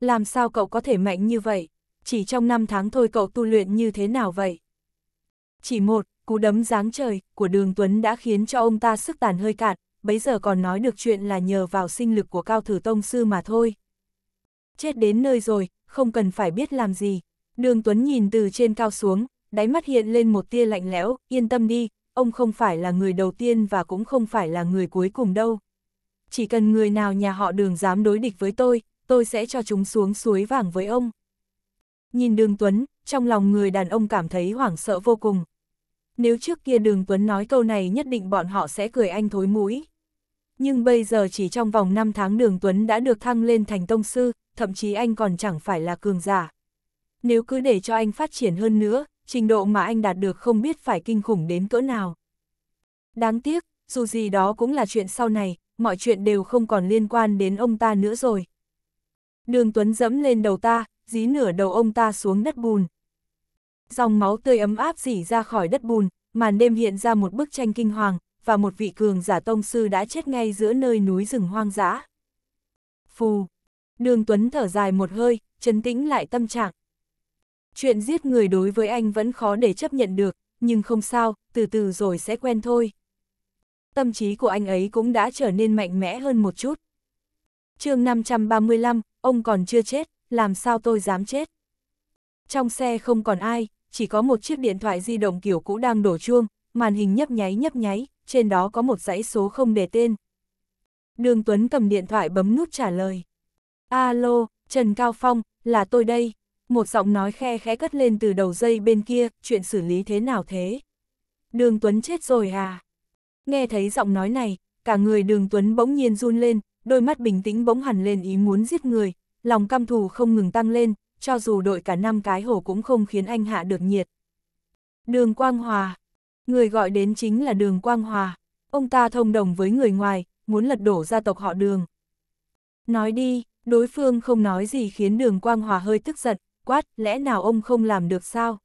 Làm sao cậu có thể mạnh như vậy? chỉ trong năm tháng thôi cậu tu luyện như thế nào vậy? Chỉ một, cú đấm giáng trời của đường Tuấn đã khiến cho ông ta sức tàn hơi cạn, bấy giờ còn nói được chuyện là nhờ vào sinh lực của cao thử tông sư mà thôi. Chết đến nơi rồi, không cần phải biết làm gì. Đường Tuấn nhìn từ trên cao xuống, đáy mắt hiện lên một tia lạnh lẽo, yên tâm đi, ông không phải là người đầu tiên và cũng không phải là người cuối cùng đâu. Chỉ cần người nào nhà họ đường dám đối địch với tôi, tôi sẽ cho chúng xuống suối vàng với ông. Nhìn đường Tuấn, trong lòng người đàn ông cảm thấy hoảng sợ vô cùng. Nếu trước kia đường Tuấn nói câu này nhất định bọn họ sẽ cười anh thối mũi. Nhưng bây giờ chỉ trong vòng 5 tháng đường Tuấn đã được thăng lên thành tông sư, thậm chí anh còn chẳng phải là cường giả. Nếu cứ để cho anh phát triển hơn nữa, trình độ mà anh đạt được không biết phải kinh khủng đến cỡ nào. Đáng tiếc, dù gì đó cũng là chuyện sau này, mọi chuyện đều không còn liên quan đến ông ta nữa rồi. Đường Tuấn dẫm lên đầu ta, dí nửa đầu ông ta xuống đất bùn. Dòng máu tươi ấm áp dỉ ra khỏi đất bùn, màn đêm hiện ra một bức tranh kinh hoàng, và một vị cường giả tông sư đã chết ngay giữa nơi núi rừng hoang dã. Phù! Đường Tuấn thở dài một hơi, chấn tĩnh lại tâm trạng. Chuyện giết người đối với anh vẫn khó để chấp nhận được, nhưng không sao, từ từ rồi sẽ quen thôi. Tâm trí của anh ấy cũng đã trở nên mạnh mẽ hơn một chút. chương 535, ông còn chưa chết làm sao tôi dám chết. Trong xe không còn ai, chỉ có một chiếc điện thoại di động kiểu cũ đang đổ chuông, màn hình nhấp nháy nhấp nháy, trên đó có một dãy số không để tên. Đường Tuấn cầm điện thoại bấm nút trả lời. Alo, Trần Cao Phong, là tôi đây. Một giọng nói khe khẽ cất lên từ đầu dây bên kia, chuyện xử lý thế nào thế? Đường Tuấn chết rồi à? Nghe thấy giọng nói này, cả người đường Tuấn bỗng nhiên run lên, đôi mắt bình tĩnh bỗng hẳn lên ý muốn giết người, lòng căm thù không ngừng tăng lên, cho dù đội cả năm cái hồ cũng không khiến anh hạ được nhiệt. Đường Quang Hòa Người gọi đến chính là Đường Quang Hòa. Ông ta thông đồng với người ngoài, muốn lật đổ gia tộc họ Đường. Nói đi, đối phương không nói gì khiến Đường Quang Hòa hơi tức giận, quát, lẽ nào ông không làm được sao?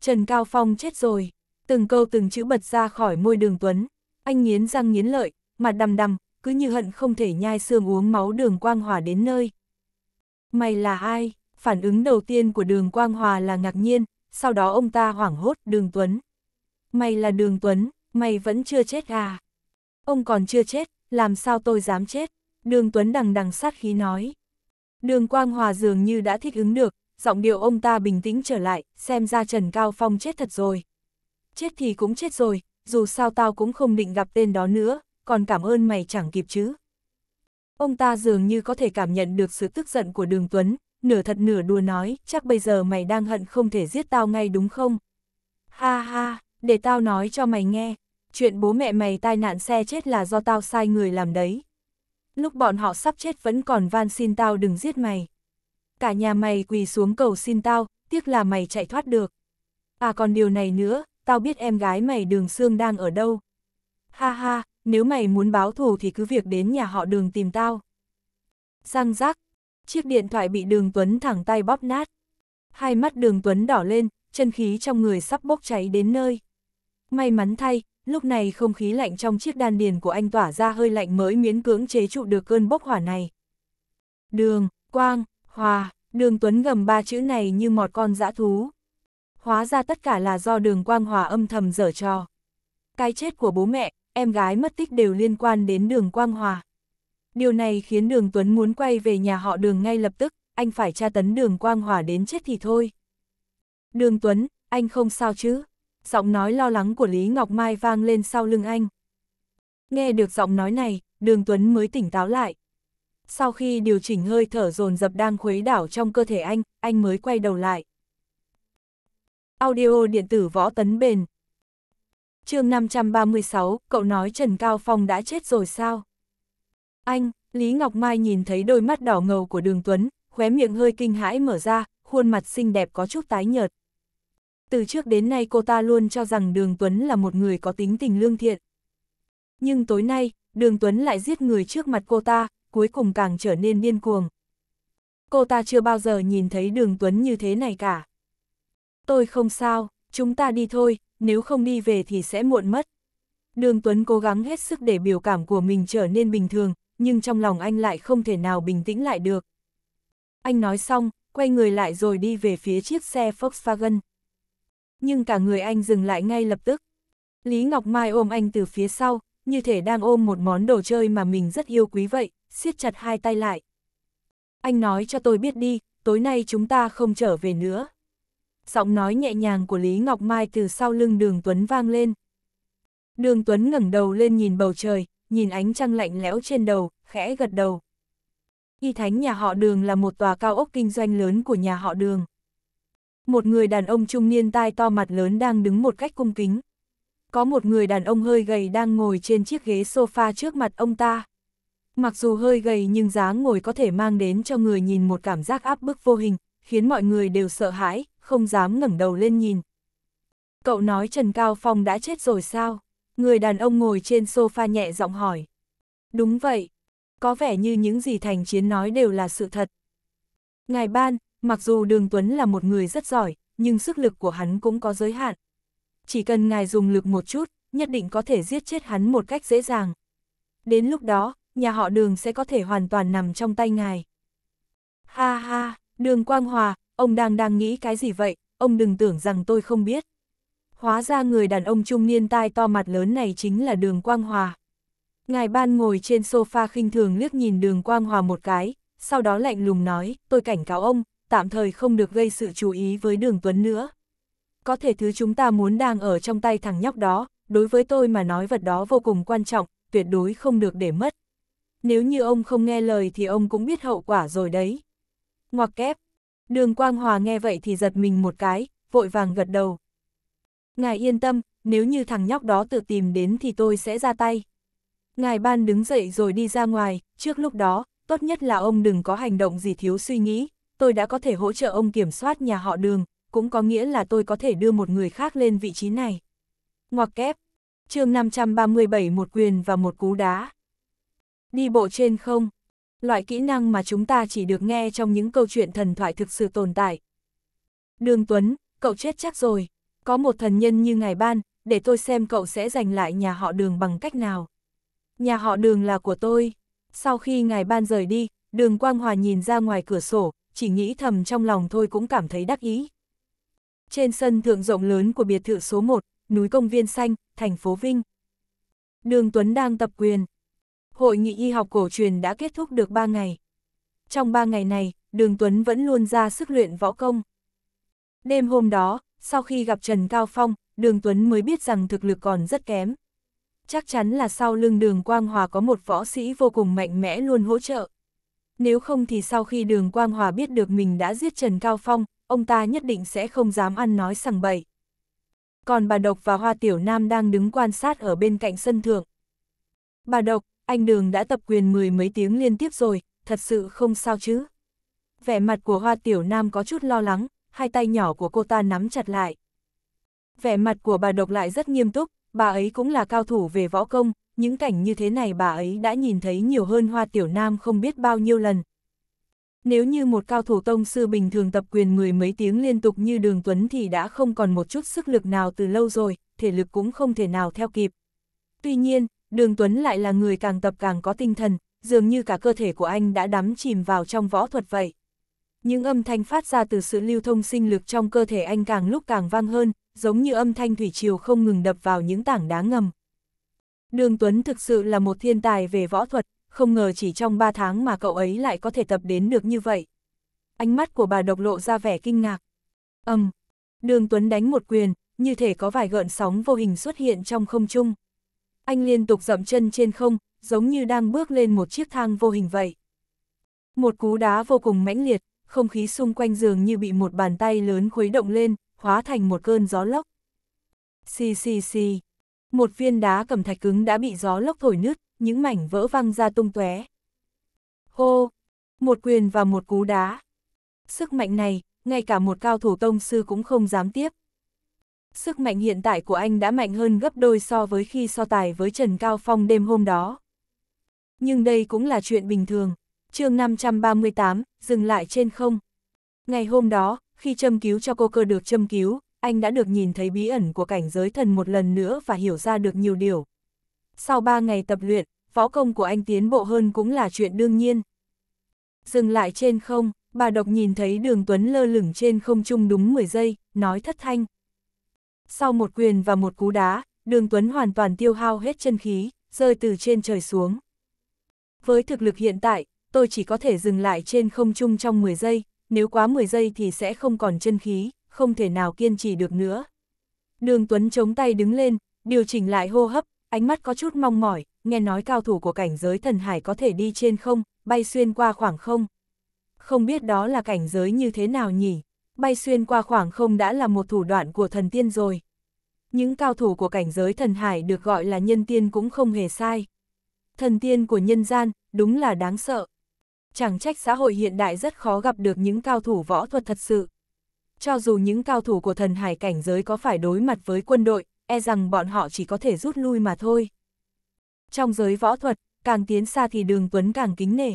Trần Cao Phong chết rồi. Từng câu từng chữ bật ra khỏi môi Đường Tuấn. Anh nghiến răng nghiến lợi, mặt đầm đầm, cứ như hận không thể nhai xương uống máu Đường Quang Hòa đến nơi. Mày là ai? Phản ứng đầu tiên của đường Quang Hòa là ngạc nhiên, sau đó ông ta hoảng hốt đường Tuấn. Mày là đường Tuấn, mày vẫn chưa chết à? Ông còn chưa chết, làm sao tôi dám chết? Đường Tuấn đằng đằng sát khí nói. Đường Quang Hòa dường như đã thích ứng được, giọng điệu ông ta bình tĩnh trở lại, xem ra Trần Cao Phong chết thật rồi. Chết thì cũng chết rồi, dù sao tao cũng không định gặp tên đó nữa, còn cảm ơn mày chẳng kịp chứ, Ông ta dường như có thể cảm nhận được sự tức giận của đường Tuấn, nửa thật nửa đùa nói, chắc bây giờ mày đang hận không thể giết tao ngay đúng không? Ha ha, để tao nói cho mày nghe, chuyện bố mẹ mày tai nạn xe chết là do tao sai người làm đấy. Lúc bọn họ sắp chết vẫn còn van xin tao đừng giết mày. Cả nhà mày quỳ xuống cầu xin tao, tiếc là mày chạy thoát được. À còn điều này nữa, tao biết em gái mày đường xương đang ở đâu. Ha ha, nếu mày muốn báo thù thì cứ việc đến nhà họ đường tìm tao. Răng rác, chiếc điện thoại bị đường Tuấn thẳng tay bóp nát. Hai mắt đường Tuấn đỏ lên, chân khí trong người sắp bốc cháy đến nơi. May mắn thay, lúc này không khí lạnh trong chiếc đan điền của anh tỏa ra hơi lạnh mới miễn cưỡng chế trụ được cơn bốc hỏa này. Đường, quang, hòa, đường Tuấn gầm ba chữ này như một con dã thú. Hóa ra tất cả là do đường quang hòa âm thầm dở trò. Cái chết của bố mẹ, em gái mất tích đều liên quan đến đường Quang Hòa. Điều này khiến đường Tuấn muốn quay về nhà họ đường ngay lập tức, anh phải tra tấn đường Quang Hòa đến chết thì thôi. Đường Tuấn, anh không sao chứ? Giọng nói lo lắng của Lý Ngọc Mai vang lên sau lưng anh. Nghe được giọng nói này, đường Tuấn mới tỉnh táo lại. Sau khi điều chỉnh hơi thở dồn dập đang khuấy đảo trong cơ thể anh, anh mới quay đầu lại. Audio điện tử võ tấn bền, chương 536, cậu nói Trần Cao Phong đã chết rồi sao? Anh, Lý Ngọc Mai nhìn thấy đôi mắt đỏ ngầu của đường Tuấn, khóe miệng hơi kinh hãi mở ra, khuôn mặt xinh đẹp có chút tái nhợt. Từ trước đến nay cô ta luôn cho rằng Đường Tuấn là một người có tính tình lương thiện. Nhưng tối nay, Đường Tuấn lại giết người trước mặt cô ta, cuối cùng càng trở nên điên cuồng. Cô ta chưa bao giờ nhìn thấy Đường Tuấn như thế này cả. Tôi không sao, chúng ta đi thôi, nếu không đi về thì sẽ muộn mất. Đường Tuấn cố gắng hết sức để biểu cảm của mình trở nên bình thường, nhưng trong lòng anh lại không thể nào bình tĩnh lại được. Anh nói xong, quay người lại rồi đi về phía chiếc xe Volkswagen. Nhưng cả người anh dừng lại ngay lập tức. Lý Ngọc Mai ôm anh từ phía sau, như thể đang ôm một món đồ chơi mà mình rất yêu quý vậy, siết chặt hai tay lại. Anh nói cho tôi biết đi, tối nay chúng ta không trở về nữa giọng nói nhẹ nhàng của Lý Ngọc Mai từ sau lưng đường Tuấn vang lên. Đường Tuấn ngẩng đầu lên nhìn bầu trời, nhìn ánh trăng lạnh lẽo trên đầu, khẽ gật đầu. Y Thánh nhà họ Đường là một tòa cao ốc kinh doanh lớn của nhà họ Đường. Một người đàn ông trung niên tai to mặt lớn đang đứng một cách cung kính. Có một người đàn ông hơi gầy đang ngồi trên chiếc ghế sofa trước mặt ông ta. Mặc dù hơi gầy nhưng dáng ngồi có thể mang đến cho người nhìn một cảm giác áp bức vô hình, khiến mọi người đều sợ hãi, không dám ngẩng đầu lên nhìn. Cậu nói Trần Cao Phong đã chết rồi sao? Người đàn ông ngồi trên sofa nhẹ giọng hỏi. Đúng vậy, có vẻ như những gì Thành Chiến nói đều là sự thật. Ngài Ban, mặc dù Đường Tuấn là một người rất giỏi, nhưng sức lực của hắn cũng có giới hạn. Chỉ cần ngài dùng lực một chút, nhất định có thể giết chết hắn một cách dễ dàng. Đến lúc đó, nhà họ đường sẽ có thể hoàn toàn nằm trong tay ngài. Ha ha, đường Quang Hòa, ông đang đang nghĩ cái gì vậy, ông đừng tưởng rằng tôi không biết. Hóa ra người đàn ông trung niên tai to mặt lớn này chính là đường Quang Hòa. Ngài ban ngồi trên sofa khinh thường liếc nhìn đường Quang Hòa một cái, sau đó lạnh lùng nói, tôi cảnh cáo ông, tạm thời không được gây sự chú ý với đường Tuấn nữa. Có thể thứ chúng ta muốn đang ở trong tay thằng nhóc đó, đối với tôi mà nói vật đó vô cùng quan trọng, tuyệt đối không được để mất. Nếu như ông không nghe lời thì ông cũng biết hậu quả rồi đấy. Ngoặc kép, Đường Quang Hòa nghe vậy thì giật mình một cái, vội vàng gật đầu. Ngài yên tâm, nếu như thằng nhóc đó tự tìm đến thì tôi sẽ ra tay. Ngài ban đứng dậy rồi đi ra ngoài, trước lúc đó, tốt nhất là ông đừng có hành động gì thiếu suy nghĩ, tôi đã có thể hỗ trợ ông kiểm soát nhà họ đường, cũng có nghĩa là tôi có thể đưa một người khác lên vị trí này. Ngoặc kép, chương 537 một quyền và một cú đá. Đi bộ trên không, loại kỹ năng mà chúng ta chỉ được nghe trong những câu chuyện thần thoại thực sự tồn tại. Đường Tuấn, cậu chết chắc rồi, có một thần nhân như ngài ban, để tôi xem cậu sẽ giành lại nhà họ đường bằng cách nào. Nhà họ đường là của tôi. Sau khi ngài ban rời đi, đường Quang Hòa nhìn ra ngoài cửa sổ, chỉ nghĩ thầm trong lòng thôi cũng cảm thấy đắc ý. Trên sân thượng rộng lớn của biệt thự số 1, núi công viên xanh, thành phố Vinh. Đường Tuấn đang tập quyền, hội nghị y học cổ truyền đã kết thúc được 3 ngày. Trong 3 ngày này, Đường Tuấn vẫn luôn ra sức luyện võ công. Đêm hôm đó, sau khi gặp Trần Cao Phong, Đường Tuấn mới biết rằng thực lực còn rất kém. Chắc chắn là sau lưng đường Quang Hòa có một võ sĩ vô cùng mạnh mẽ luôn hỗ trợ. Nếu không thì sau khi đường Quang Hòa biết được mình đã giết Trần Cao Phong, ông ta nhất định sẽ không dám ăn nói sằng bậy. Còn bà Độc và Hoa Tiểu Nam đang đứng quan sát ở bên cạnh sân thượng. Bà Độc, anh Đường đã tập quyền mười mấy tiếng liên tiếp rồi, thật sự không sao chứ. Vẻ mặt của Hoa Tiểu Nam có chút lo lắng, hai tay nhỏ của cô ta nắm chặt lại. Vẻ mặt của bà độc lại rất nghiêm túc, bà ấy cũng là cao thủ về võ công, những cảnh như thế này bà ấy đã nhìn thấy nhiều hơn Hoa Tiểu Nam không biết bao nhiêu lần. Nếu như một cao thủ tông sư bình thường tập quyền mười mấy tiếng liên tục như Đường Tuấn thì đã không còn một chút sức lực nào từ lâu rồi, thể lực cũng không thể nào theo kịp. Tuy nhiên, đường Tuấn lại là người càng tập càng có tinh thần, dường như cả cơ thể của anh đã đắm chìm vào trong võ thuật vậy. Những âm thanh phát ra từ sự lưu thông sinh lực trong cơ thể anh càng lúc càng vang hơn, giống như âm thanh thủy triều không ngừng đập vào những tảng đá ngầm. Đường Tuấn thực sự là một thiên tài về võ thuật, không ngờ chỉ trong 3 tháng mà cậu ấy lại có thể tập đến được như vậy. Ánh mắt của bà độc lộ ra vẻ kinh ngạc. Âm, um, đường Tuấn đánh một quyền, như thể có vài gợn sóng vô hình xuất hiện trong không trung anh liên tục dậm chân trên không, giống như đang bước lên một chiếc thang vô hình vậy. Một cú đá vô cùng mãnh liệt, không khí xung quanh giường như bị một bàn tay lớn khuấy động lên, hóa thành một cơn gió lốc. Xì xì xì, một viên đá cầm thạch cứng đã bị gió lốc thổi nứt, những mảnh vỡ văng ra tung tóe. Hô, một quyền và một cú đá. Sức mạnh này, ngay cả một cao thủ tông sư cũng không dám tiếp. Sức mạnh hiện tại của anh đã mạnh hơn gấp đôi so với khi so tài với Trần Cao Phong đêm hôm đó. Nhưng đây cũng là chuyện bình thường. chương 538, dừng lại trên không. Ngày hôm đó, khi châm cứu cho cô cơ được châm cứu, anh đã được nhìn thấy bí ẩn của cảnh giới thần một lần nữa và hiểu ra được nhiều điều. Sau 3 ngày tập luyện, võ công của anh tiến bộ hơn cũng là chuyện đương nhiên. Dừng lại trên không, bà độc nhìn thấy đường Tuấn lơ lửng trên không trung đúng 10 giây, nói thất thanh. Sau một quyền và một cú đá, đường Tuấn hoàn toàn tiêu hao hết chân khí, rơi từ trên trời xuống. Với thực lực hiện tại, tôi chỉ có thể dừng lại trên không trung trong 10 giây, nếu quá 10 giây thì sẽ không còn chân khí, không thể nào kiên trì được nữa. Đường Tuấn chống tay đứng lên, điều chỉnh lại hô hấp, ánh mắt có chút mong mỏi, nghe nói cao thủ của cảnh giới thần hải có thể đi trên không, bay xuyên qua khoảng không. Không biết đó là cảnh giới như thế nào nhỉ? bay xuyên qua khoảng không đã là một thủ đoạn của thần tiên rồi. Những cao thủ của cảnh giới thần hải được gọi là nhân tiên cũng không hề sai. Thần tiên của nhân gian, đúng là đáng sợ. Chẳng trách xã hội hiện đại rất khó gặp được những cao thủ võ thuật thật sự. Cho dù những cao thủ của thần hải cảnh giới có phải đối mặt với quân đội, e rằng bọn họ chỉ có thể rút lui mà thôi. Trong giới võ thuật, càng tiến xa thì đường Tuấn càng kính nể.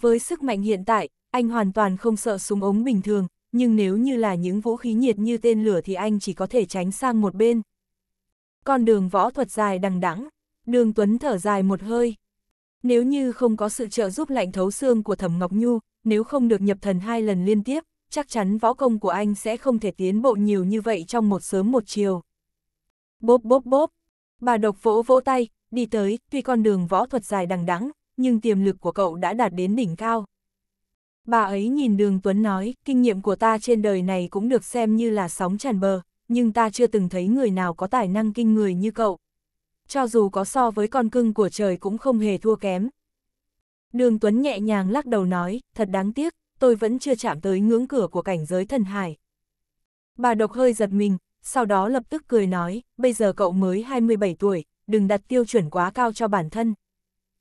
Với sức mạnh hiện tại, anh hoàn toàn không sợ súng ống bình thường, nhưng nếu như là những vũ khí nhiệt như tên lửa thì anh chỉ có thể tránh sang một bên. Con đường võ thuật dài đằng đẵng, đường Tuấn thở dài một hơi. Nếu như không có sự trợ giúp lạnh thấu xương của Thẩm Ngọc Nhu, nếu không được nhập thần hai lần liên tiếp, chắc chắn võ công của anh sẽ không thể tiến bộ nhiều như vậy trong một sớm một chiều. Bốp bốp bốp, bà độc vỗ vỗ tay, đi tới, tuy con đường võ thuật dài đằng đẵng, nhưng tiềm lực của cậu đã đạt đến đỉnh cao. Bà ấy nhìn đường Tuấn nói, kinh nghiệm của ta trên đời này cũng được xem như là sóng tràn bờ, nhưng ta chưa từng thấy người nào có tài năng kinh người như cậu. Cho dù có so với con cưng của trời cũng không hề thua kém. Đường Tuấn nhẹ nhàng lắc đầu nói, thật đáng tiếc, tôi vẫn chưa chạm tới ngưỡng cửa của cảnh giới thần hải. Bà độc hơi giật mình, sau đó lập tức cười nói, bây giờ cậu mới 27 tuổi, đừng đặt tiêu chuẩn quá cao cho bản thân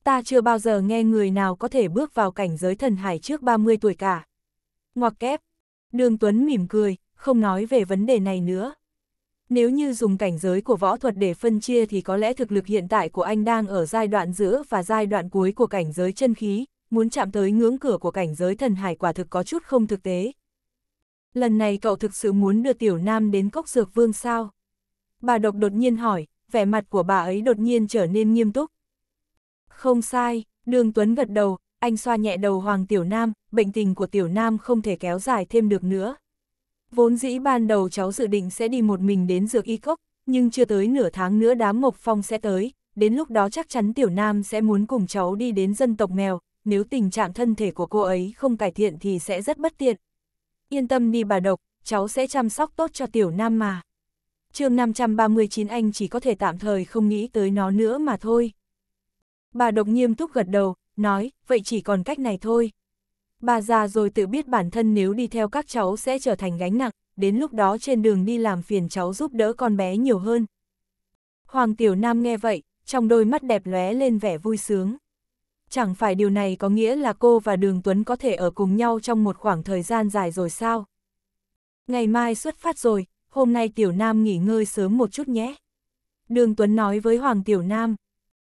ta chưa bao giờ nghe người nào có thể bước vào cảnh giới thần hải trước 30 tuổi cả. Ngoặc kép, Đường Tuấn mỉm cười, không nói về vấn đề này nữa. Nếu như dùng cảnh giới của võ thuật để phân chia thì có lẽ thực lực hiện tại của anh đang ở giai đoạn giữa và giai đoạn cuối của cảnh giới chân khí, muốn chạm tới ngưỡng cửa của cảnh giới thần hải quả thực có chút không thực tế. Lần này cậu thực sự muốn đưa Tiểu Nam đến cốc dược vương sao? Bà Độc đột nhiên hỏi, vẻ mặt của bà ấy đột nhiên trở nên nghiêm túc, không sai, đường Tuấn gật đầu, anh xoa nhẹ đầu Hoàng Tiểu Nam, bệnh tình của Tiểu Nam không thể kéo dài thêm được nữa. Vốn dĩ ban đầu cháu dự định sẽ đi một mình đến dược y cốc, nhưng chưa tới nửa tháng nữa đám Mộc Phong sẽ tới, đến lúc đó chắc chắn Tiểu Nam sẽ muốn cùng cháu đi đến dân tộc mèo, nếu tình trạng thân thể của cô ấy không cải thiện thì sẽ rất bất tiện. Yên tâm đi bà Độc, cháu sẽ chăm sóc tốt cho Tiểu Nam mà. chương 539 anh chỉ có thể tạm thời không nghĩ tới nó nữa mà thôi. Bà độc nghiêm túc gật đầu, nói, vậy chỉ còn cách này thôi. Bà già rồi tự biết bản thân nếu đi theo các cháu sẽ trở thành gánh nặng, đến lúc đó trên đường đi làm phiền cháu giúp đỡ con bé nhiều hơn. Hoàng Tiểu Nam nghe vậy, trong đôi mắt đẹp lóe lên vẻ vui sướng. Chẳng phải điều này có nghĩa là cô và Đường Tuấn có thể ở cùng nhau trong một khoảng thời gian dài rồi sao? Ngày mai xuất phát rồi, hôm nay Tiểu Nam nghỉ ngơi sớm một chút nhé. Đường Tuấn nói với Hoàng Tiểu Nam.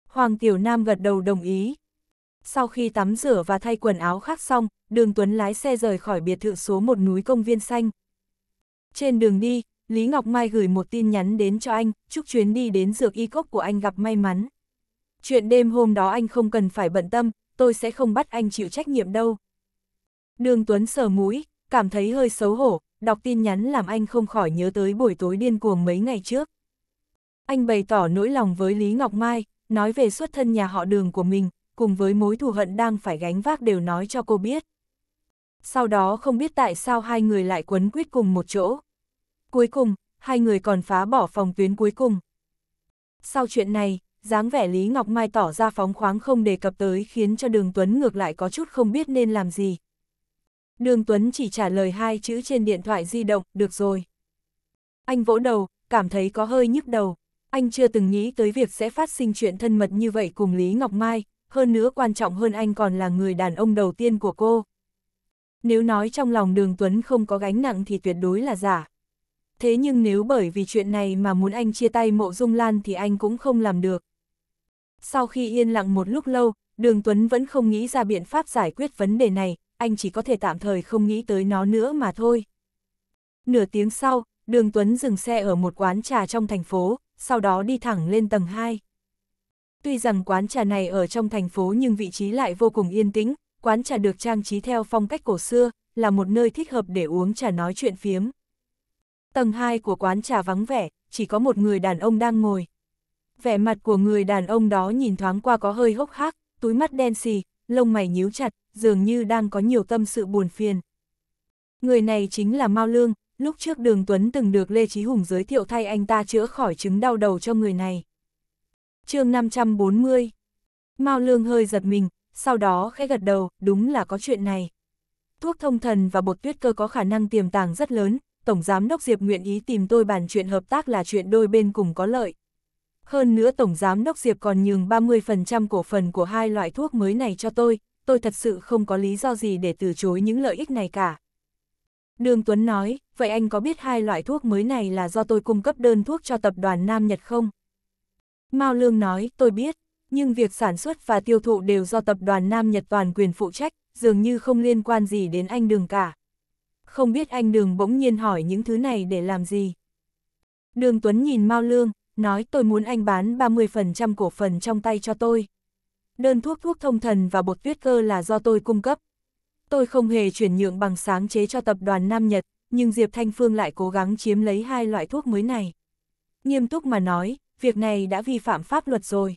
Hoàng Tiểu Nam gật đầu đồng ý. Sau khi tắm rửa và thay quần áo khác xong, đường Tuấn lái xe rời khỏi biệt thự số một núi công viên xanh. Trên đường đi, Lý Ngọc Mai gửi một tin nhắn đến cho anh, chúc chuyến đi đến dược y cốc của anh gặp may mắn. Chuyện đêm hôm đó anh không cần phải bận tâm, tôi sẽ không bắt anh chịu trách nhiệm đâu. Đường Tuấn sờ mũi, cảm thấy hơi xấu hổ, đọc tin nhắn làm anh không khỏi nhớ tới buổi tối điên cuồng mấy ngày trước. Anh bày tỏ nỗi lòng với Lý Ngọc Mai, nói về xuất thân nhà họ đường của mình, cùng với mối thù hận đang phải gánh vác đều nói cho cô biết. Sau đó không biết tại sao hai người lại quấn quýt cùng một chỗ. Cuối cùng, hai người còn phá bỏ phòng tuyến cuối cùng. Sau chuyện này, dáng vẻ Lý Ngọc Mai tỏ ra phóng khoáng không đề cập tới khiến cho Đường Tuấn ngược lại có chút không biết nên làm gì. Đường Tuấn chỉ trả lời hai chữ trên điện thoại di động, được rồi. Anh vỗ đầu, cảm thấy có hơi nhức đầu. Anh chưa từng nghĩ tới việc sẽ phát sinh chuyện thân mật như vậy cùng Lý Ngọc Mai, hơn nữa quan trọng hơn anh còn là người đàn ông đầu tiên của cô. Nếu nói trong lòng đường Tuấn không có gánh nặng thì tuyệt đối là giả. Thế nhưng nếu bởi vì chuyện này mà muốn anh chia tay mộ dung lan thì anh cũng không làm được. Sau khi yên lặng một lúc lâu, đường Tuấn vẫn không nghĩ ra biện pháp giải quyết vấn đề này, anh chỉ có thể tạm thời không nghĩ tới nó nữa mà thôi. Nửa tiếng sau, đường Tuấn dừng xe ở một quán trà trong thành phố, sau đó đi thẳng lên tầng 2. Tuy rằng quán trà này ở trong thành phố nhưng vị trí lại vô cùng yên tĩnh, quán trà được trang trí theo phong cách cổ xưa, là một nơi thích hợp để uống trà nói chuyện phiếm. Tầng 2 của quán trà vắng vẻ, chỉ có một người đàn ông đang ngồi. Vẻ mặt của người đàn ông đó nhìn thoáng qua có hơi hốc hác, túi mắt đen xì, lông mày nhíu chặt, dường như đang có nhiều tâm sự buồn phiền. Người này chính là Mao Lương, lúc trước Đường Tuấn từng được Lê Chí Hùng giới thiệu thay anh ta chữa khỏi chứng đau đầu cho người này. chương 540 Mao Lương hơi giật mình, sau đó khẽ gật đầu, đúng là có chuyện này. Thuốc thông thần và bột tuyết cơ có khả năng tiềm tàng rất lớn, Tổng Giám Đốc Diệp nguyện ý tìm tôi bàn chuyện hợp tác là chuyện đôi bên cùng có lợi. Hơn nữa Tổng Giám Đốc Diệp còn nhường 30% cổ phần của hai loại thuốc mới này cho tôi, tôi thật sự không có lý do gì để từ chối những lợi ích này cả. Đường Tuấn nói, vậy anh có biết hai loại thuốc mới này là do tôi cung cấp đơn thuốc cho tập đoàn Nam Nhật không? Mao Lương nói, tôi biết, nhưng việc sản xuất và tiêu thụ đều do tập đoàn Nam Nhật toàn quyền phụ trách, dường như không liên quan gì đến anh Đường cả. Không biết anh Đường bỗng nhiên hỏi những thứ này để làm gì? Đường Tuấn nhìn Mao Lương, nói tôi muốn anh bán 30% cổ phần trong tay cho tôi. Đơn thuốc thuốc thông thần và bột tuyết cơ là do tôi cung cấp. Tôi không hề chuyển nhượng bằng sáng chế cho tập đoàn Nam Nhật, nhưng Diệp Thanh Phương lại cố gắng chiếm lấy hai loại thuốc mới này. Nghiêm túc mà nói, việc này đã vi phạm pháp luật rồi.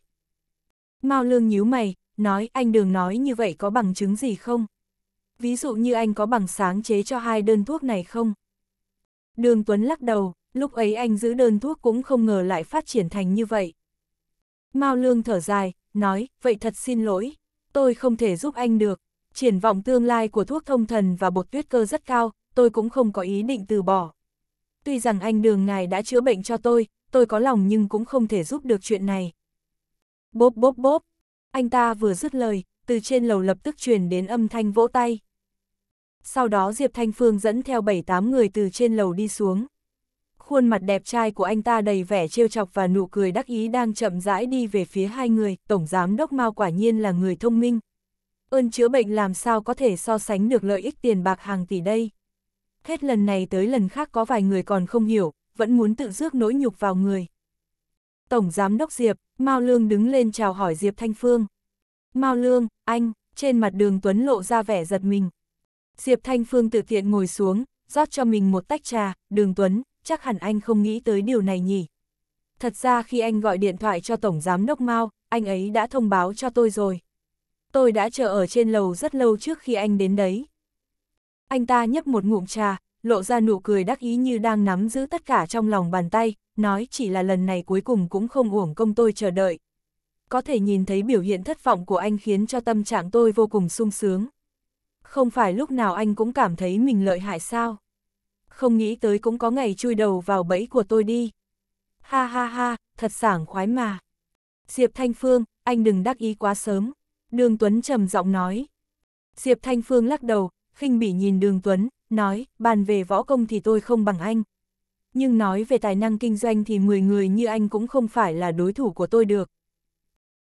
Mao Lương nhíu mày, nói anh đừng nói như vậy có bằng chứng gì không? Ví dụ như anh có bằng sáng chế cho hai đơn thuốc này không? Đường Tuấn lắc đầu, lúc ấy anh giữ đơn thuốc cũng không ngờ lại phát triển thành như vậy. Mao Lương thở dài, nói, vậy thật xin lỗi, tôi không thể giúp anh được triển vọng tương lai của thuốc thông thần và bột tuyết cơ rất cao, tôi cũng không có ý định từ bỏ. Tuy rằng anh đường ngài đã chữa bệnh cho tôi, tôi có lòng nhưng cũng không thể giúp được chuyện này. Bốp bốp bốp, anh ta vừa dứt lời, từ trên lầu lập tức truyền đến âm thanh vỗ tay. Sau đó Diệp Thanh Phương dẫn theo 7-8 người từ trên lầu đi xuống. Khuôn mặt đẹp trai của anh ta đầy vẻ trêu chọc và nụ cười đắc ý đang chậm rãi đi về phía hai người, Tổng Giám Đốc Mao quả nhiên là người thông minh, ơn chữa bệnh làm sao có thể so sánh được lợi ích tiền bạc hàng tỷ đây. Hết lần này tới lần khác có vài người còn không hiểu, vẫn muốn tự rước nỗi nhục vào người. Tổng Giám đốc Diệp, Mao Lương đứng lên chào hỏi Diệp Thanh Phương. Mao Lương, anh, trên mặt đường Tuấn lộ ra vẻ giật mình. Diệp Thanh Phương tự tiện ngồi xuống, rót cho mình một tách trà, đường Tuấn, chắc hẳn anh không nghĩ tới điều này nhỉ. Thật ra khi anh gọi điện thoại cho Tổng Giám đốc Mao, anh ấy đã thông báo cho tôi rồi tôi đã chờ ở trên lầu rất lâu trước khi anh đến đấy. Anh ta nhấp một ngụm trà, lộ ra nụ cười đắc ý như đang nắm giữ tất cả trong lòng bàn tay, nói chỉ là lần này cuối cùng cũng không uổng công tôi chờ đợi. Có thể nhìn thấy biểu hiện thất vọng của anh khiến cho tâm trạng tôi vô cùng sung sướng. Không phải lúc nào anh cũng cảm thấy mình lợi hại sao? Không nghĩ tới cũng có ngày chui đầu vào bẫy của tôi đi. Ha ha ha, thật sảng khoái mà. Diệp Thanh Phương, anh đừng đắc ý quá sớm. Đường Tuấn trầm giọng nói. Diệp Thanh Phương lắc đầu, khinh bỉ nhìn Đường Tuấn, nói, bàn về võ công thì tôi không bằng anh. Nhưng nói về tài năng kinh doanh thì 10 người như anh cũng không phải là đối thủ của tôi được.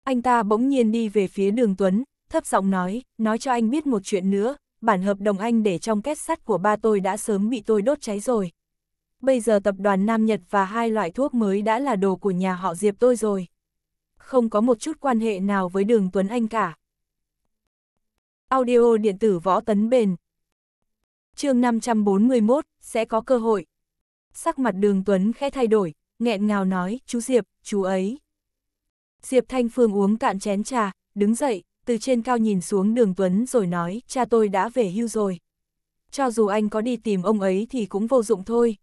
Anh ta bỗng nhiên đi về phía Đường Tuấn, thấp giọng nói, nói cho anh biết một chuyện nữa, bản hợp đồng anh để trong két sắt của ba tôi đã sớm bị tôi đốt cháy rồi. Bây giờ tập đoàn Nam Nhật và hai loại thuốc mới đã là đồ của nhà họ Diệp tôi rồi không có một chút quan hệ nào với đường Tuấn Anh cả. Audio điện tử võ tấn bền chương 541, sẽ có cơ hội. Sắc mặt đường Tuấn khẽ thay đổi, nghẹn ngào nói, chú Diệp, chú ấy. Diệp Thanh Phương uống cạn chén trà, đứng dậy, từ trên cao nhìn xuống đường Tuấn rồi nói, cha tôi đã về hưu rồi. Cho dù anh có đi tìm ông ấy thì cũng vô dụng thôi.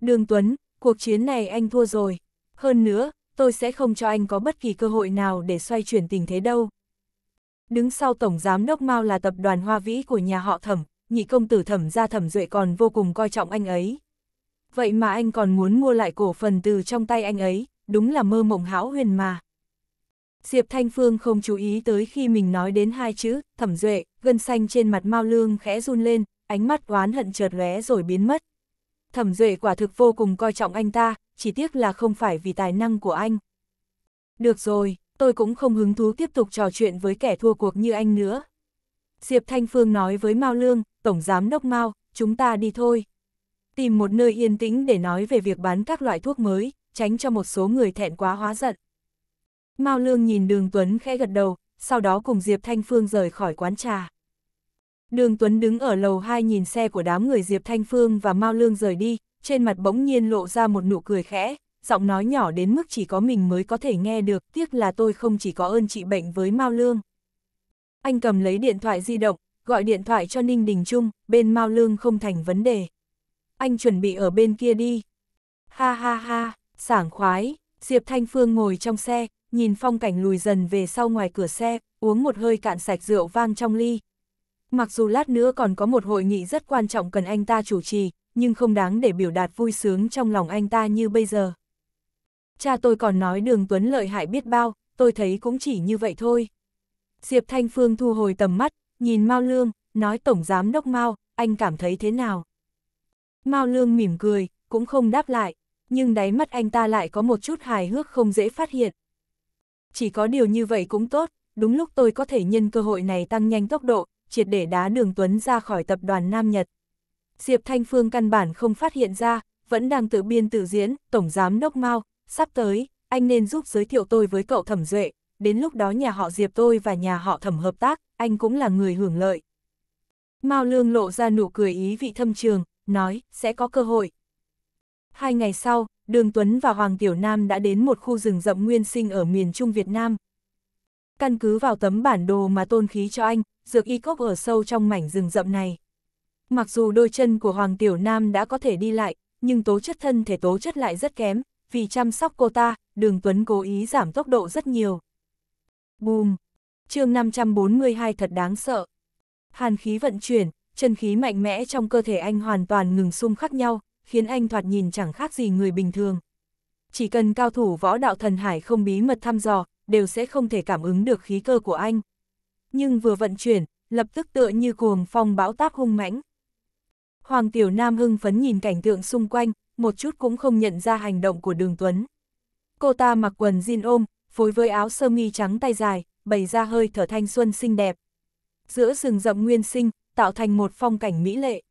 Đường Tuấn, cuộc chiến này anh thua rồi. Hơn nữa, tôi sẽ không cho anh có bất kỳ cơ hội nào để xoay chuyển tình thế đâu. Đứng sau Tổng Giám Đốc Mao là tập đoàn hoa vĩ của nhà họ thẩm, nhị công tử thẩm gia thẩm duệ còn vô cùng coi trọng anh ấy. Vậy mà anh còn muốn mua lại cổ phần từ trong tay anh ấy, đúng là mơ mộng hão huyền mà. Diệp Thanh Phương không chú ý tới khi mình nói đến hai chữ, thẩm duệ, gân xanh trên mặt Mao Lương khẽ run lên, ánh mắt oán hận chợt lóe rồi biến mất. Thẩm duệ quả thực vô cùng coi trọng anh ta, chỉ tiếc là không phải vì tài năng của anh. Được rồi, tôi cũng không hứng thú tiếp tục trò chuyện với kẻ thua cuộc như anh nữa. Diệp Thanh Phương nói với Mao Lương, Tổng Giám Đốc Mao, chúng ta đi thôi. Tìm một nơi yên tĩnh để nói về việc bán các loại thuốc mới, tránh cho một số người thẹn quá hóa giận. Mao Lương nhìn Đường Tuấn khẽ gật đầu, sau đó cùng Diệp Thanh Phương rời khỏi quán trà. Đường Tuấn đứng ở lầu 2 nhìn xe của đám người Diệp Thanh Phương và Mao Lương rời đi, trên mặt bỗng nhiên lộ ra một nụ cười khẽ, giọng nói nhỏ đến mức chỉ có mình mới có thể nghe được, tiếc là tôi không chỉ có ơn chị bệnh với Mao Lương. Anh cầm lấy điện thoại di động, gọi điện thoại cho Ninh Đình Trung, bên Mao Lương không thành vấn đề. Anh chuẩn bị ở bên kia đi. Ha ha ha, sảng khoái, Diệp Thanh Phương ngồi trong xe, nhìn phong cảnh lùi dần về sau ngoài cửa xe, uống một hơi cạn sạch rượu vang trong ly. Mặc dù lát nữa còn có một hội nghị rất quan trọng cần anh ta chủ trì, nhưng không đáng để biểu đạt vui sướng trong lòng anh ta như bây giờ. Cha tôi còn nói đường Tuấn lợi hại biết bao, tôi thấy cũng chỉ như vậy thôi. Diệp Thanh Phương thu hồi tầm mắt, nhìn Mao Lương, nói Tổng Giám Đốc Mao, anh cảm thấy thế nào? Mao Lương mỉm cười, cũng không đáp lại, nhưng đáy mắt anh ta lại có một chút hài hước không dễ phát hiện. Chỉ có điều như vậy cũng tốt, đúng lúc tôi có thể nhân cơ hội này tăng nhanh tốc độ, triệt để đá đường Tuấn ra khỏi tập đoàn Nam Nhật. Diệp Thanh Phương căn bản không phát hiện ra, vẫn đang tự biên tự diễn, tổng giám đốc Mao, sắp tới, anh nên giúp giới thiệu tôi với cậu Thẩm Duệ, đến lúc đó nhà họ Diệp tôi và nhà họ Thẩm hợp tác, anh cũng là người hưởng lợi. Mao Lương lộ ra nụ cười ý vị thâm trường, nói, sẽ có cơ hội. Hai ngày sau, Đường Tuấn và Hoàng Tiểu Nam đã đến một khu rừng rậm nguyên sinh ở miền Trung Việt Nam. Căn cứ vào tấm bản đồ mà tôn khí cho anh, dược y cốc ở sâu trong mảnh rừng rậm này. Mặc dù đôi chân của Hoàng Tiểu Nam đã có thể đi lại, nhưng tố chất thân thể tố chất lại rất kém, vì chăm sóc cô ta, Đường Tuấn cố ý giảm tốc độ rất nhiều. Bùm! chương 542 thật đáng sợ. Hàn khí vận chuyển, chân khí mạnh mẽ trong cơ thể anh hoàn toàn ngừng xung khắc nhau, khiến anh thoạt nhìn chẳng khác gì người bình thường. Chỉ cần cao thủ võ đạo thần hải không bí mật thăm dò, đều sẽ không thể cảm ứng được khí cơ của anh. Nhưng vừa vận chuyển, lập tức tựa như cuồng phong bão táp hung mãnh. Hoàng Tiểu Nam hưng phấn nhìn cảnh tượng xung quanh, một chút cũng không nhận ra hành động của đường Tuấn. Cô ta mặc quần jean ôm, phối với áo sơ mi trắng tay dài, bày ra hơi thở thanh xuân xinh đẹp. Giữa rừng rậm nguyên sinh, tạo thành một phong cảnh mỹ lệ.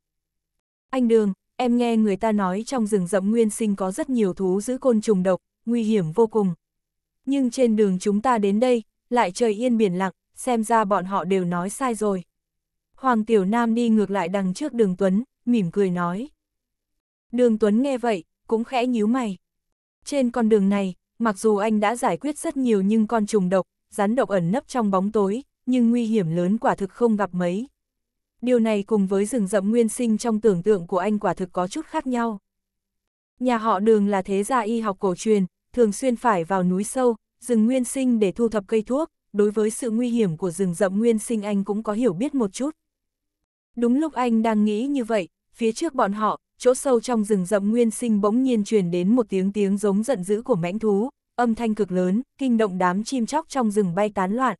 Anh Đường, em nghe người ta nói trong rừng rậm nguyên sinh có rất nhiều thú giữ côn trùng độc, nguy hiểm vô cùng. Nhưng trên đường chúng ta đến đây, lại trời yên biển lặng, xem ra bọn họ đều nói sai rồi. Hoàng Tiểu Nam đi ngược lại đằng trước đường Tuấn, mỉm cười nói. Đường Tuấn nghe vậy, cũng khẽ nhíu mày. Trên con đường này, mặc dù anh đã giải quyết rất nhiều nhưng con trùng độc, rắn độc ẩn nấp trong bóng tối, nhưng nguy hiểm lớn quả thực không gặp mấy. Điều này cùng với rừng rậm nguyên sinh trong tưởng tượng của anh quả thực có chút khác nhau. Nhà họ đường là thế gia y học cổ truyền, thường xuyên phải vào núi sâu, rừng nguyên sinh để thu thập cây thuốc, đối với sự nguy hiểm của rừng rậm nguyên sinh anh cũng có hiểu biết một chút. Đúng lúc anh đang nghĩ như vậy, phía trước bọn họ, chỗ sâu trong rừng rậm nguyên sinh bỗng nhiên truyền đến một tiếng tiếng giống giận dữ của mãnh thú, âm thanh cực lớn, kinh động đám chim chóc trong rừng bay tán loạn.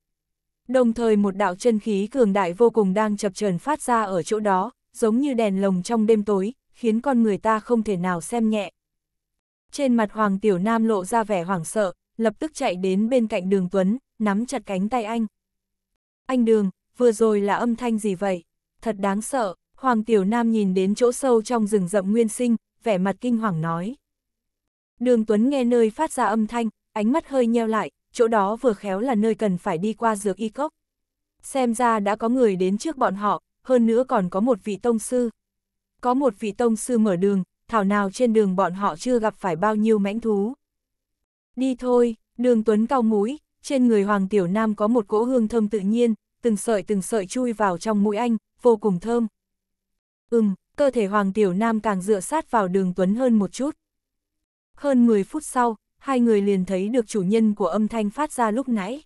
Đồng thời một đạo chân khí cường đại vô cùng đang chập chờn phát ra ở chỗ đó, giống như đèn lồng trong đêm tối, khiến con người ta không thể nào xem nhẹ. Trên mặt Hoàng Tiểu Nam lộ ra vẻ hoảng sợ, lập tức chạy đến bên cạnh đường Tuấn, nắm chặt cánh tay anh. Anh Đường, vừa rồi là âm thanh gì vậy? thật đáng sợ, Hoàng Tiểu Nam nhìn đến chỗ sâu trong rừng rậm nguyên sinh, vẻ mặt kinh hoàng nói. Đường Tuấn nghe nơi phát ra âm thanh, ánh mắt hơi nheo lại, chỗ đó vừa khéo là nơi cần phải đi qua dược y cốc. Xem ra đã có người đến trước bọn họ, hơn nữa còn có một vị tông sư. Có một vị tông sư mở đường, thảo nào trên đường bọn họ chưa gặp phải bao nhiêu mãnh thú. Đi thôi, đường Tuấn cao mũi, trên người Hoàng Tiểu Nam có một cỗ hương thơm tự nhiên, từng sợi từng sợi chui vào trong mũi anh, vô cùng thơm. Ừm, cơ thể Hoàng Tiểu Nam càng dựa sát vào đường Tuấn hơn một chút. Hơn 10 phút sau, hai người liền thấy được chủ nhân của âm thanh phát ra lúc nãy.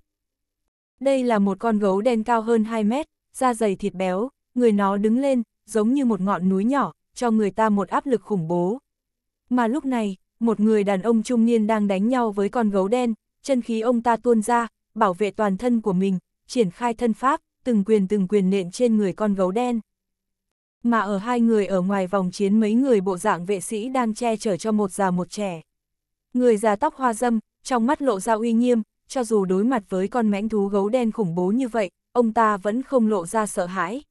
Đây là một con gấu đen cao hơn 2 mét, da dày thịt béo, người nó đứng lên, giống như một ngọn núi nhỏ, cho người ta một áp lực khủng bố. Mà lúc này, một người đàn ông trung niên đang đánh nhau với con gấu đen, chân khí ông ta tuôn ra, bảo vệ toàn thân của mình, triển khai thân pháp, từng quyền từng quyền nện trên người con gấu đen. Mà ở hai người ở ngoài vòng chiến mấy người bộ dạng vệ sĩ đang che chở cho một già một trẻ. Người già tóc hoa dâm, trong mắt lộ ra uy nghiêm, cho dù đối mặt với con mãnh thú gấu đen khủng bố như vậy, ông ta vẫn không lộ ra sợ hãi.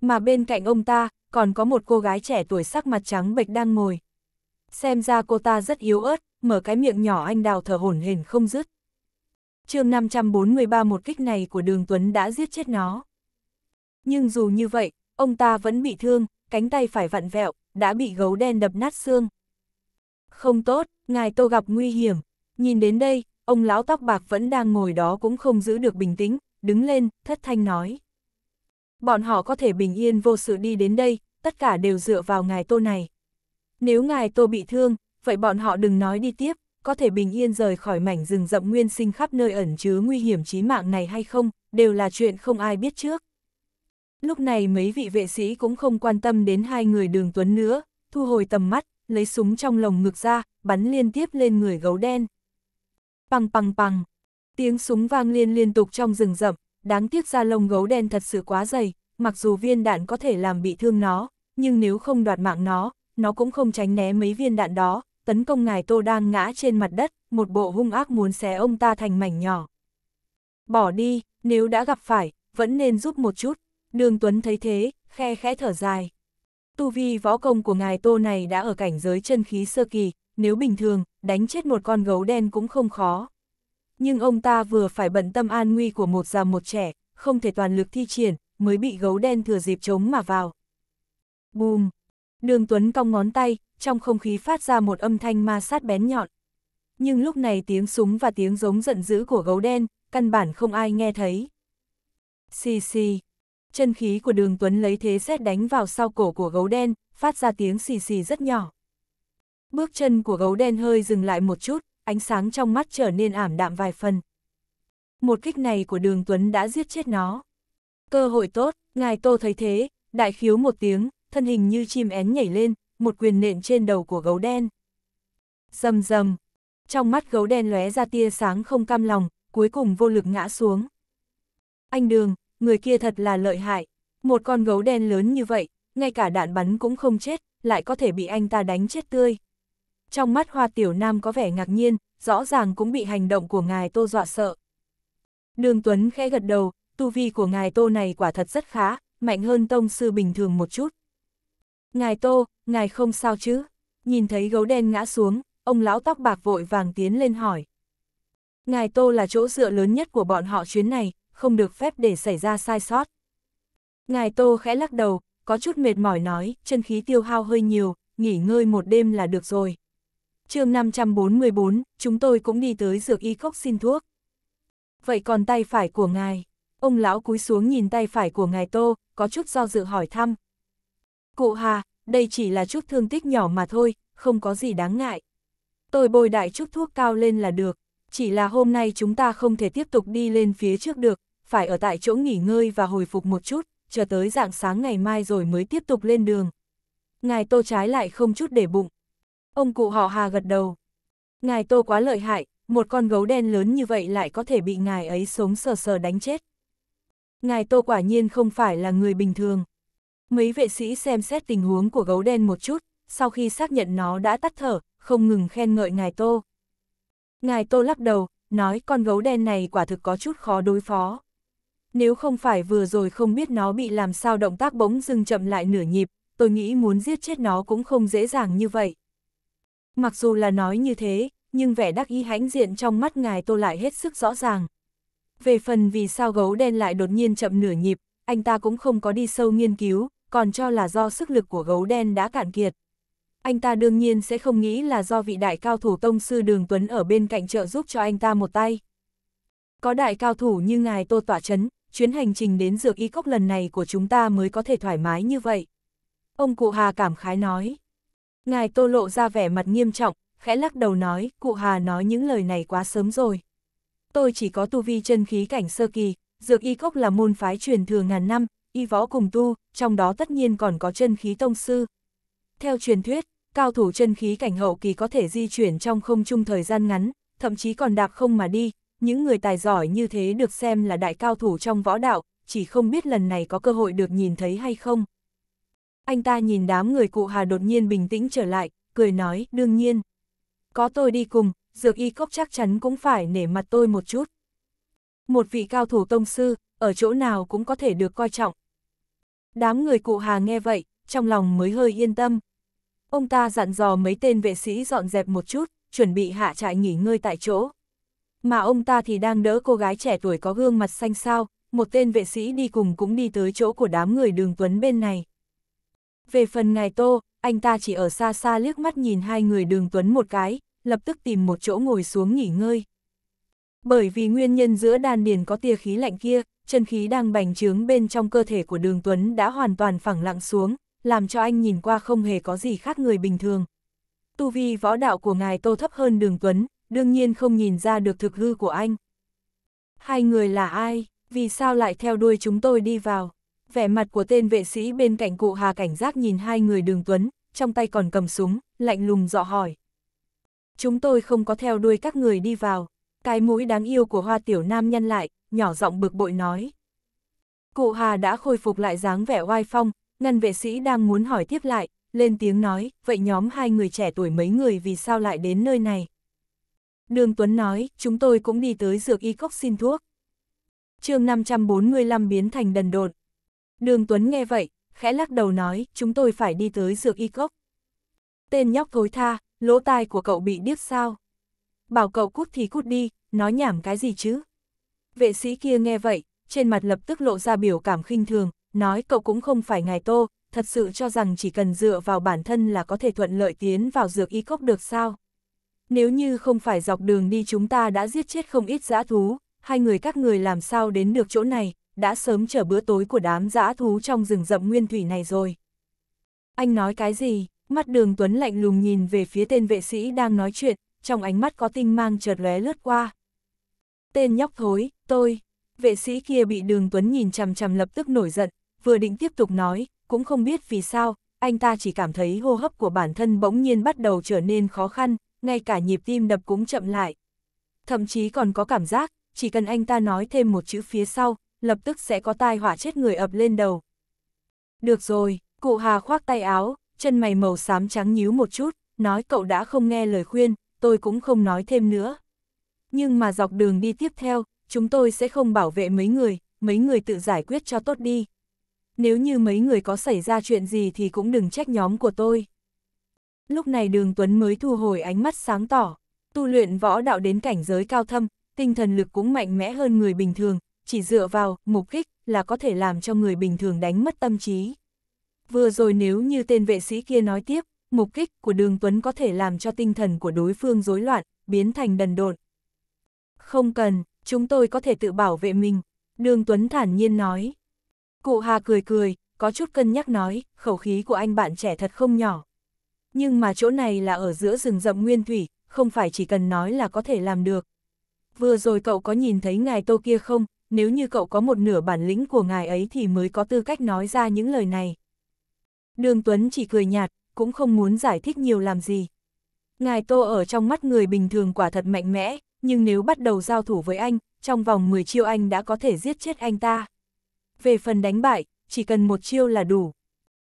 Mà bên cạnh ông ta, còn có một cô gái trẻ tuổi sắc mặt trắng bệch đang ngồi. Xem ra cô ta rất yếu ớt, mở cái miệng nhỏ anh đào thở hổn hển không dứt chương 543 một kích này của đường Tuấn đã giết chết nó. Nhưng dù như vậy, ông ta vẫn bị thương, cánh tay phải vặn vẹo, đã bị gấu đen đập nát xương. Không tốt, ngài tô gặp nguy hiểm. Nhìn đến đây, ông lão tóc bạc vẫn đang ngồi đó cũng không giữ được bình tĩnh, đứng lên, thất thanh nói. Bọn họ có thể bình yên vô sự đi đến đây, tất cả đều dựa vào ngài tô này. Nếu ngài tô bị thương, vậy bọn họ đừng nói đi tiếp, có thể bình yên rời khỏi mảnh rừng rậm nguyên sinh khắp nơi ẩn chứa nguy hiểm chí mạng này hay không, đều là chuyện không ai biết trước. Lúc này mấy vị vệ sĩ cũng không quan tâm đến hai người đường tuấn nữa, thu hồi tầm mắt, lấy súng trong lồng ngực ra, bắn liên tiếp lên người gấu đen. păng păng păng tiếng súng vang liên liên tục trong rừng rậm, đáng tiếc ra lông gấu đen thật sự quá dày, mặc dù viên đạn có thể làm bị thương nó, nhưng nếu không đoạt mạng nó, nó cũng không tránh né mấy viên đạn đó, tấn công ngài Tô đang ngã trên mặt đất, một bộ hung ác muốn xé ông ta thành mảnh nhỏ. Bỏ đi, nếu đã gặp phải, vẫn nên giúp một chút. Đường Tuấn thấy thế, khe khẽ thở dài. Tu vi võ công của ngài Tô này đã ở cảnh giới chân khí sơ kỳ, nếu bình thường, đánh chết một con gấu đen cũng không khó. Nhưng ông ta vừa phải bận tâm an nguy của một già một trẻ, không thể toàn lực thi triển, mới bị gấu đen thừa dịp chống mà vào. Bùm! Đường Tuấn cong ngón tay, trong không khí phát ra một âm thanh ma sát bén nhọn. Nhưng lúc này tiếng súng và tiếng giống giận dữ của gấu đen, căn bản không ai nghe thấy. Xì xì. Chân khí của đường Tuấn lấy thế xét đánh vào sau cổ của gấu đen, phát ra tiếng xì xì rất nhỏ. Bước chân của gấu đen hơi dừng lại một chút, ánh sáng trong mắt trở nên ảm đạm vài phần. Một kích này của đường Tuấn đã giết chết nó. Cơ hội tốt, ngài Tô thấy thế, đại khiếu một tiếng, thân hình như chim én nhảy lên, một quyền nện trên đầu của gấu đen. rầm rầm trong mắt gấu đen lóe ra tia sáng không cam lòng, cuối cùng vô lực ngã xuống. Anh Đường, người kia thật là lợi hại, một con gấu đen lớn như vậy, ngay cả đạn bắn cũng không chết, lại có thể bị anh ta đánh chết tươi. Trong mắt hoa tiểu nam có vẻ ngạc nhiên, rõ ràng cũng bị hành động của ngài tô dọa sợ. Đường Tuấn khẽ gật đầu, tu vi của ngài tô này quả thật rất khá, mạnh hơn tông sư bình thường một chút. Ngài Tô, ngài không sao chứ? Nhìn thấy gấu đen ngã xuống, ông lão tóc bạc vội vàng tiến lên hỏi. Ngài Tô là chỗ dựa lớn nhất của bọn họ chuyến này, không được phép để xảy ra sai sót. Ngài Tô khẽ lắc đầu, có chút mệt mỏi nói, chân khí tiêu hao hơi nhiều, nghỉ ngơi một đêm là được rồi. chương 544, chúng tôi cũng đi tới dược y cốc xin thuốc. Vậy còn tay phải của ngài? Ông lão cúi xuống nhìn tay phải của ngài Tô, có chút do dự hỏi thăm, Cụ Hà, đây chỉ là chút thương tích nhỏ mà thôi, không có gì đáng ngại. Tôi bồi đại chút thuốc cao lên là được, chỉ là hôm nay chúng ta không thể tiếp tục đi lên phía trước được, phải ở tại chỗ nghỉ ngơi và hồi phục một chút, chờ tới dạng sáng ngày mai rồi mới tiếp tục lên đường. Ngài Tô trái lại không chút để bụng. Ông cụ họ Hà gật đầu. Ngài Tô quá lợi hại, một con gấu đen lớn như vậy lại có thể bị ngài ấy sống sờ sờ đánh chết. Ngài Tô quả nhiên không phải là người bình thường. Mấy vệ sĩ xem xét tình huống của gấu đen một chút, sau khi xác nhận nó đã tắt thở, không ngừng khen ngợi ngài Tô. Ngài Tô lắc đầu, nói con gấu đen này quả thực có chút khó đối phó. Nếu không phải vừa rồi không biết nó bị làm sao động tác bỗng dừng chậm lại nửa nhịp, tôi nghĩ muốn giết chết nó cũng không dễ dàng như vậy. Mặc dù là nói như thế, nhưng vẻ đắc ý hãnh diện trong mắt ngài Tô lại hết sức rõ ràng. Về phần vì sao gấu đen lại đột nhiên chậm nửa nhịp, anh ta cũng không có đi sâu nghiên cứu, còn cho là do sức lực của gấu đen đã cạn kiệt. Anh ta đương nhiên sẽ không nghĩ là do vị đại cao thủ tông sư Đường Tuấn ở bên cạnh trợ giúp cho anh ta một tay. Có đại cao thủ như ngài Tô Tỏa Trấn, chuyến hành trình đến dược y cốc lần này của chúng ta mới có thể thoải mái như vậy. Ông cụ Hà cảm khái nói. Ngài Tô lộ ra vẻ mặt nghiêm trọng, khẽ lắc đầu nói, cụ Hà nói những lời này quá sớm rồi. Tôi chỉ có tu vi chân khí cảnh sơ kỳ, dược y cốc là môn phái truyền thừa ngàn năm, y võ cùng tu, trong đó tất nhiên còn có chân khí tông sư. Theo truyền thuyết, cao thủ chân khí cảnh hậu kỳ có thể di chuyển trong không trung thời gian ngắn, thậm chí còn đạp không mà đi, những người tài giỏi như thế được xem là đại cao thủ trong võ đạo, chỉ không biết lần này có cơ hội được nhìn thấy hay không. Anh ta nhìn đám người cụ Hà đột nhiên bình tĩnh trở lại, cười nói, đương nhiên. Có tôi đi cùng, dược y cốc chắc chắn cũng phải nể mặt tôi một chút. Một vị cao thủ tông sư, ở chỗ nào cũng có thể được coi trọng, Đám người cụ Hà nghe vậy, trong lòng mới hơi yên tâm. Ông ta dặn dò mấy tên vệ sĩ dọn dẹp một chút, chuẩn bị hạ trại nghỉ ngơi tại chỗ. Mà ông ta thì đang đỡ cô gái trẻ tuổi có gương mặt xanh xao, một tên vệ sĩ đi cùng cũng đi tới chỗ của đám người đường tuấn bên này. Về phần ngài Tô, anh ta chỉ ở xa xa liếc mắt nhìn hai người đường tuấn một cái, lập tức tìm một chỗ ngồi xuống nghỉ ngơi. Bởi vì nguyên nhân giữa đan điền có tia khí lạnh kia, chân khí đang bành trướng bên trong cơ thể của đường Tuấn đã hoàn toàn phẳng lặng xuống, làm cho anh nhìn qua không hề có gì khác người bình thường. Tu vi võ đạo của ngài tô thấp hơn đường Tuấn, đương nhiên không nhìn ra được thực hư của anh. Hai người là ai, vì sao lại theo đuôi chúng tôi đi vào? Vẻ mặt của tên vệ sĩ bên cạnh cụ Hà cảnh giác nhìn hai người đường Tuấn, trong tay còn cầm súng, lạnh lùng dọ hỏi. Chúng tôi không có theo đuôi các người đi vào, cái mũi đáng yêu của hoa tiểu nam nhân lại, nhỏ giọng bực bội nói. Cụ Hà đã khôi phục lại dáng vẻ oai phong, ngân vệ sĩ đang muốn hỏi tiếp lại, lên tiếng nói, vậy nhóm hai người trẻ tuổi mấy người vì sao lại đến nơi này? Đường Tuấn nói, chúng tôi cũng đi tới dược y cốc xin thuốc. chương 545 biến thành đần độn. Đường Tuấn nghe vậy, khẽ lắc đầu nói, chúng tôi phải đi tới dược y cốc. Tên nhóc thối tha, lỗ tai của cậu bị điếc sao? bảo cậu cút thì cút đi, nói nhảm cái gì chứ. Vệ sĩ kia nghe vậy, trên mặt lập tức lộ ra biểu cảm khinh thường, nói cậu cũng không phải ngài tô, thật sự cho rằng chỉ cần dựa vào bản thân là có thể thuận lợi tiến vào dược y cốc được sao. Nếu như không phải dọc đường đi chúng ta đã giết chết không ít dã thú, hai người các người làm sao đến được chỗ này, đã sớm chờ bữa tối của đám dã thú trong rừng rậm nguyên thủy này rồi. Anh nói cái gì, mắt đường Tuấn lạnh lùng nhìn về phía tên vệ sĩ đang nói chuyện, trong ánh mắt có tinh mang chợt lóe lướt qua. Tên nhóc thối, tôi, vệ sĩ kia bị đường Tuấn nhìn chằm chằm lập tức nổi giận, vừa định tiếp tục nói, cũng không biết vì sao, anh ta chỉ cảm thấy hô hấp của bản thân bỗng nhiên bắt đầu trở nên khó khăn, ngay cả nhịp tim đập cũng chậm lại. Thậm chí còn có cảm giác, chỉ cần anh ta nói thêm một chữ phía sau, lập tức sẽ có tai họa chết người ập lên đầu. Được rồi, cụ Hà khoác tay áo, chân mày màu xám trắng nhíu một chút, nói cậu đã không nghe lời khuyên, tôi cũng không nói thêm nữa. Nhưng mà dọc đường đi tiếp theo, chúng tôi sẽ không bảo vệ mấy người, mấy người tự giải quyết cho tốt đi. Nếu như mấy người có xảy ra chuyện gì thì cũng đừng trách nhóm của tôi. Lúc này đường Tuấn mới thu hồi ánh mắt sáng tỏ, tu luyện võ đạo đến cảnh giới cao thâm, tinh thần lực cũng mạnh mẽ hơn người bình thường, chỉ dựa vào mục kích là có thể làm cho người bình thường đánh mất tâm trí. Vừa rồi nếu như tên vệ sĩ kia nói tiếp, mục kích của đường Tuấn có thể làm cho tinh thần của đối phương rối loạn, biến thành đần độn. Không cần, chúng tôi có thể tự bảo vệ mình, đường Tuấn thản nhiên nói. Cụ Hà cười cười, có chút cân nhắc nói, khẩu khí của anh bạn trẻ thật không nhỏ. Nhưng mà chỗ này là ở giữa rừng rậm nguyên thủy, không phải chỉ cần nói là có thể làm được. Vừa rồi cậu có nhìn thấy ngài tô kia không, nếu như cậu có một nửa bản lĩnh của ngài ấy thì mới có tư cách nói ra những lời này. Đường Tuấn chỉ cười nhạt, cũng không muốn giải thích nhiều làm gì. Ngài Tô ở trong mắt người bình thường quả thật mạnh mẽ, nhưng nếu bắt đầu giao thủ với anh, trong vòng 10 chiêu anh đã có thể giết chết anh ta. Về phần đánh bại, chỉ cần một chiêu là đủ.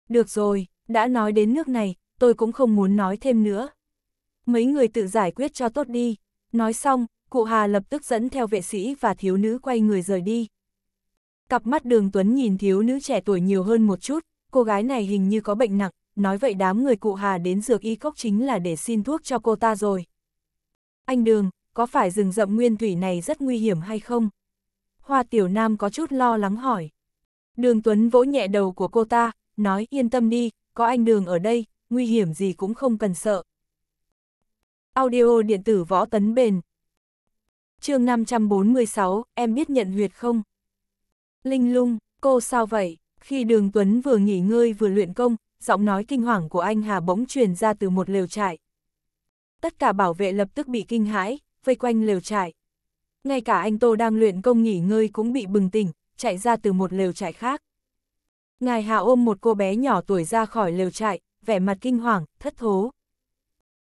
Được rồi, đã nói đến nước này, tôi cũng không muốn nói thêm nữa. Mấy người tự giải quyết cho tốt đi. Nói xong, cụ Hà lập tức dẫn theo vệ sĩ và thiếu nữ quay người rời đi. Cặp mắt đường Tuấn nhìn thiếu nữ trẻ tuổi nhiều hơn một chút, cô gái này hình như có bệnh nặng, nói vậy đám người cụ Hà đến dược y cốc chính là để xin thuốc cho cô ta rồi. Anh Đường, có phải rừng rậm nguyên thủy này rất nguy hiểm hay không? Hoa Tiểu Nam có chút lo lắng hỏi. Đường Tuấn vỗ nhẹ đầu của cô ta, nói yên tâm đi, có anh Đường ở đây, nguy hiểm gì cũng không cần sợ. Audio điện tử võ tấn bền. chương 546, em biết nhận huyệt không? Linh lung, cô sao vậy? Khi đường Tuấn vừa nghỉ ngơi vừa luyện công, giọng nói kinh hoàng của anh Hà bỗng truyền ra từ một lều trại. Tất cả bảo vệ lập tức bị kinh hãi, vây quanh lều trại. Ngay cả anh Tô đang luyện công nghỉ ngơi cũng bị bừng tỉnh, chạy ra từ một lều trại khác. Ngài Hà ôm một cô bé nhỏ tuổi ra khỏi lều trại, vẻ mặt kinh hoàng, thất thố.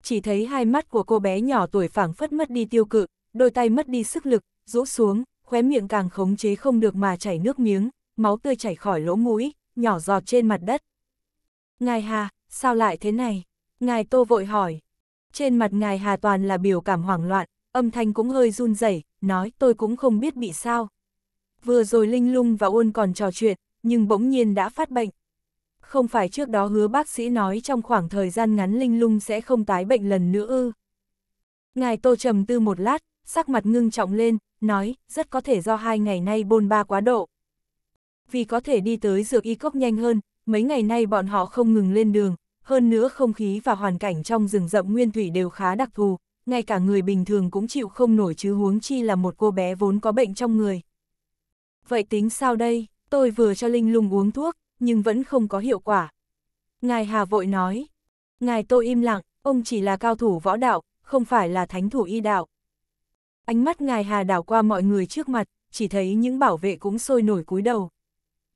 Chỉ thấy hai mắt của cô bé nhỏ tuổi phảng phất mất đi tiêu cự, đôi tay mất đi sức lực, rũ xuống, khóe miệng càng khống chế không được mà chảy nước miếng, máu tươi chảy khỏi lỗ mũi, nhỏ giọt trên mặt đất. Ngài Hà, sao lại thế này? Ngài Tô vội hỏi. Trên mặt ngài Hà toàn là biểu cảm hoảng loạn, âm thanh cũng hơi run rẩy, nói tôi cũng không biết bị sao. Vừa rồi Linh Lung và Uôn còn trò chuyện, nhưng bỗng nhiên đã phát bệnh. Không phải trước đó hứa bác sĩ nói trong khoảng thời gian ngắn Linh Lung sẽ không tái bệnh lần nữa ư. Ngài Tô trầm tư một lát, sắc mặt ngưng trọng lên, nói, rất có thể do hai ngày nay bôn ba quá độ. Vì có thể đi tới dược y cốc nhanh hơn, mấy ngày nay bọn họ không ngừng lên đường, hơn nữa không khí và hoàn cảnh trong rừng rậm nguyên thủy đều khá đặc thù, ngay cả người bình thường cũng chịu không nổi chứ huống chi là một cô bé vốn có bệnh trong người. Vậy tính sao đây, tôi vừa cho Linh Lung uống thuốc, nhưng vẫn không có hiệu quả. Ngài Hà vội nói, ngài tôi im lặng, ông chỉ là cao thủ võ đạo, không phải là thánh thủ y đạo. Ánh mắt ngài Hà đảo qua mọi người trước mặt, chỉ thấy những bảo vệ cũng sôi nổi cúi đầu.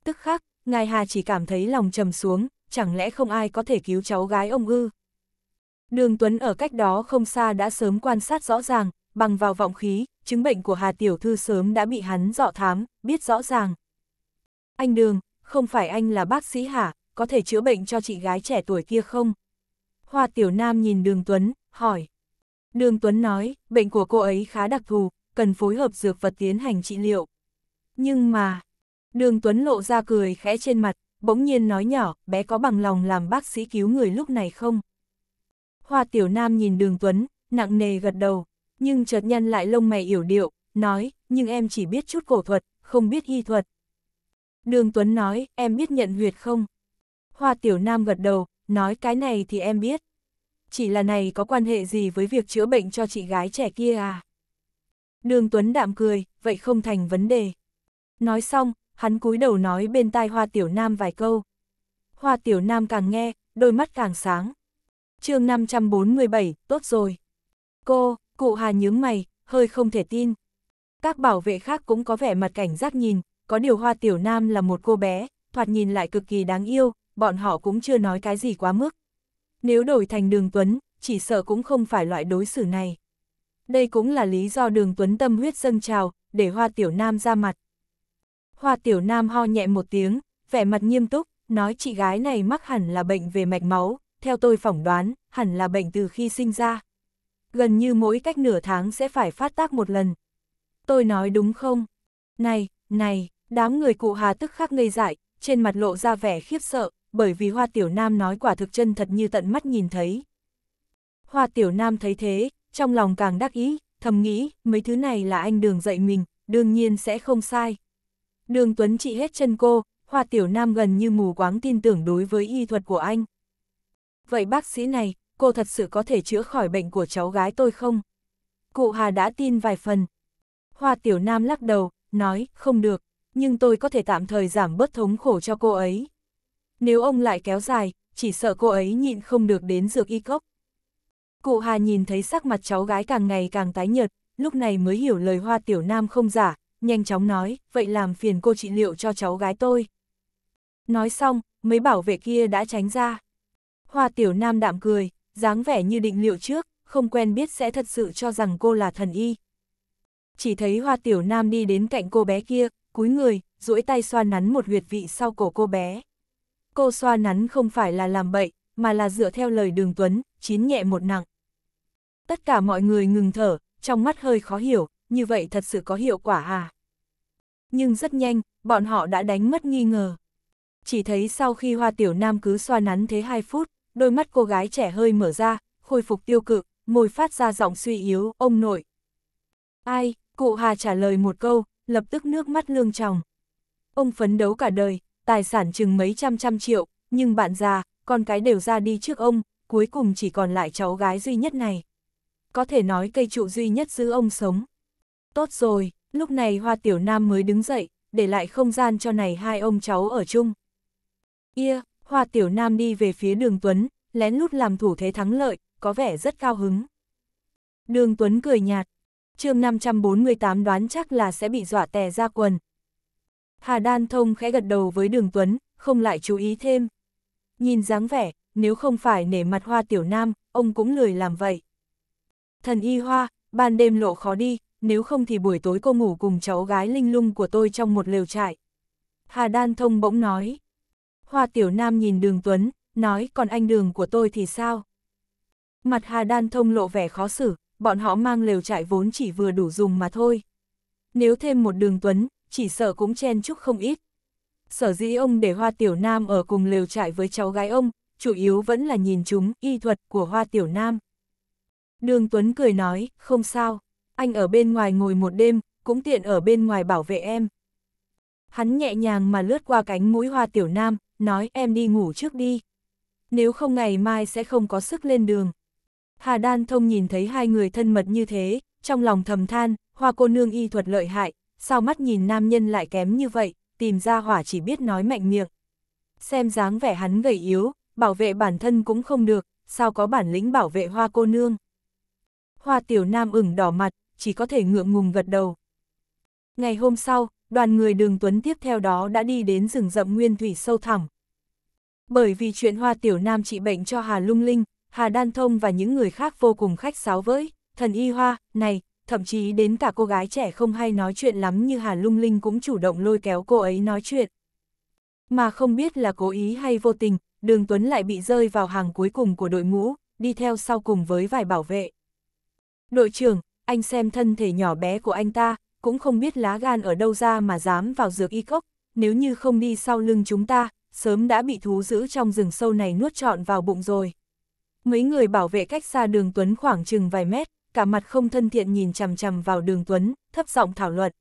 Tức khắc, ngài Hà chỉ cảm thấy lòng trầm xuống, chẳng lẽ không ai có thể cứu cháu gái ông ư? Đường Tuấn ở cách đó không xa đã sớm quan sát rõ ràng, bằng vào vọng khí, chứng bệnh của Hà Tiểu Thư sớm đã bị hắn dọ thám, biết rõ ràng. Anh Đường, không phải anh là bác sĩ hả, có thể chữa bệnh cho chị gái trẻ tuổi kia không? Hoa Tiểu Nam nhìn Đường Tuấn, hỏi. Đường Tuấn nói, bệnh của cô ấy khá đặc thù, cần phối hợp dược vật tiến hành trị liệu. Nhưng mà, Đường Tuấn lộ ra cười khẽ trên mặt, bỗng nhiên nói nhỏ, bé có bằng lòng làm bác sĩ cứu người lúc này không? Hoa Tiểu Nam nhìn đường Tuấn, nặng nề gật đầu, nhưng chợt nhăn lại lông mày yểu điệu, nói, nhưng em chỉ biết chút cổ thuật, không biết y thuật. Đường Tuấn nói, em biết nhận huyệt không? Hoa Tiểu Nam gật đầu, nói cái này thì em biết. Chỉ là này có quan hệ gì với việc chữa bệnh cho chị gái trẻ kia à? Đường Tuấn đạm cười, vậy không thành vấn đề. Nói xong, hắn cúi đầu nói bên tai Hoa Tiểu Nam vài câu. Hoa Tiểu Nam càng nghe, đôi mắt càng sáng. chương 547, tốt rồi. Cô, cụ Hà nhướng mày, hơi không thể tin. Các bảo vệ khác cũng có vẻ mặt cảnh giác nhìn, có điều Hoa Tiểu Nam là một cô bé, thoạt nhìn lại cực kỳ đáng yêu, bọn họ cũng chưa nói cái gì quá mức. Nếu đổi thành Đường Tuấn, chỉ sợ cũng không phải loại đối xử này. Đây cũng là lý do Đường Tuấn tâm huyết dâng trào, để Hoa Tiểu Nam ra mặt. Hoa tiểu nam ho nhẹ một tiếng, vẻ mặt nghiêm túc, nói chị gái này mắc hẳn là bệnh về mạch máu, theo tôi phỏng đoán, hẳn là bệnh từ khi sinh ra. Gần như mỗi cách nửa tháng sẽ phải phát tác một lần. Tôi nói đúng không? Này, này, đám người cụ Hà tức khắc ngây dại, trên mặt lộ ra vẻ khiếp sợ, bởi vì Hoa Tiểu Nam nói quả thực chân thật như tận mắt nhìn thấy. Hoa Tiểu Nam thấy thế, trong lòng càng đắc ý, thầm nghĩ, mấy thứ này là anh đường dạy mình, đương nhiên sẽ không sai. Đường Tuấn trị hết chân cô, Hoa Tiểu Nam gần như mù quáng tin tưởng đối với y thuật của anh. Vậy bác sĩ này, cô thật sự có thể chữa khỏi bệnh của cháu gái tôi không? Cụ Hà đã tin vài phần. Hoa Tiểu Nam lắc đầu, nói, không được, nhưng tôi có thể tạm thời giảm bớt thống khổ cho cô ấy. Nếu ông lại kéo dài, chỉ sợ cô ấy nhịn không được đến dược y cốc. Cụ Hà nhìn thấy sắc mặt cháu gái càng ngày càng tái nhợt, lúc này mới hiểu lời Hoa Tiểu Nam không giả, nhanh chóng nói, vậy làm phiền cô trị liệu cho cháu gái tôi. Nói xong, mấy bảo vệ kia đã tránh ra. Hoa tiểu nam đạm cười, dáng vẻ như định liệu trước, không quen biết sẽ thật sự cho rằng cô là thần y. Chỉ thấy hoa tiểu nam đi đến cạnh cô bé kia, cúi người, duỗi tay xoa nắn một huyệt vị sau cổ cô bé. Cô xoa nắn không phải là làm bậy, mà là dựa theo lời đường tuấn, chín nhẹ một nặng. Tất cả mọi người ngừng thở, trong mắt hơi khó hiểu, như vậy thật sự có hiệu quả à? Nhưng rất nhanh, bọn họ đã đánh mất nghi ngờ. Chỉ thấy sau khi hoa tiểu nam cứ xoa nắn thế 2 phút, đôi mắt cô gái trẻ hơi mở ra, khôi phục tiêu cự, môi phát ra giọng suy yếu, ông nội. Ai, cụ Hà trả lời một câu, lập tức nước mắt lương tròng. Ông phấn đấu cả đời, tài sản chừng mấy trăm trăm triệu, nhưng bạn già, con cái đều ra đi trước ông, cuối cùng chỉ còn lại cháu gái duy nhất này. Có thể nói cây trụ duy nhất giữ ông sống. Tốt rồi, Lúc này Hoa Tiểu Nam mới đứng dậy, để lại không gian cho này hai ông cháu ở chung. Ia, Hoa Tiểu Nam đi về phía đường Tuấn, lén lút làm thủ thế thắng lợi, có vẻ rất cao hứng. Đường Tuấn cười nhạt, chương 548 đoán chắc là sẽ bị dọa tè ra quần. Hà Đan Thông khẽ gật đầu với đường Tuấn, không lại chú ý thêm. Nhìn dáng vẻ, nếu không phải nể mặt hoa tiểu nam, ông cũng lười làm vậy. Thần y hoa, ban đêm lộ khó đi, nếu không thì buổi tối cô ngủ cùng cháu gái linh lung của tôi trong một lều trại. Hà Đan Thông bỗng nói. Hoa Tiểu Nam nhìn đường Tuấn, nói còn anh đường của tôi thì sao? Mặt Hà Đan Thông lộ vẻ khó xử, bọn họ mang lều trại vốn chỉ vừa đủ dùng mà thôi. Nếu thêm một đường Tuấn, chỉ sợ cũng chen chúc không ít. Sở dĩ ông để Hoa Tiểu Nam ở cùng lều trại với cháu gái ông, chủ yếu vẫn là nhìn chúng y thuật của Hoa Tiểu Nam. Đường Tuấn cười nói, không sao anh ở bên ngoài ngồi một đêm, cũng tiện ở bên ngoài bảo vệ em. Hắn nhẹ nhàng mà lướt qua cánh mũi hoa tiểu nam, nói em đi ngủ trước đi. Nếu không ngày mai sẽ không có sức lên đường. Hà Đan Thông nhìn thấy hai người thân mật như thế, trong lòng thầm than, hoa cô nương y thuật lợi hại, sao mắt nhìn nam nhân lại kém như vậy, tìm ra hỏa chỉ biết nói mạnh miệng. Xem dáng vẻ hắn gầy yếu, bảo vệ bản thân cũng không được, sao có bản lĩnh bảo vệ hoa cô nương. Hoa tiểu nam ửng đỏ mặt, chỉ có thể ngượng ngùng gật đầu. Ngày hôm sau, đoàn người đường Tuấn tiếp theo đó đã đi đến rừng rậm nguyên thủy sâu thẳm. Bởi vì chuyện hoa tiểu nam trị bệnh cho Hà Lung Linh, Hà Đan Thông và những người khác vô cùng khách sáo với, thần y hoa, này, thậm chí đến cả cô gái trẻ không hay nói chuyện lắm như Hà Lung Linh cũng chủ động lôi kéo cô ấy nói chuyện. Mà không biết là cố ý hay vô tình, đường Tuấn lại bị rơi vào hàng cuối cùng của đội ngũ, đi theo sau cùng với vài bảo vệ. Đội trưởng, anh xem thân thể nhỏ bé của anh ta, cũng không biết lá gan ở đâu ra mà dám vào dược y cốc, nếu như không đi sau lưng chúng ta, sớm đã bị thú giữ trong rừng sâu này nuốt trọn vào bụng rồi. Mấy người bảo vệ cách xa đường Tuấn khoảng chừng vài mét, cả mặt không thân thiện nhìn chằm chằm vào đường Tuấn, thấp giọng thảo luận.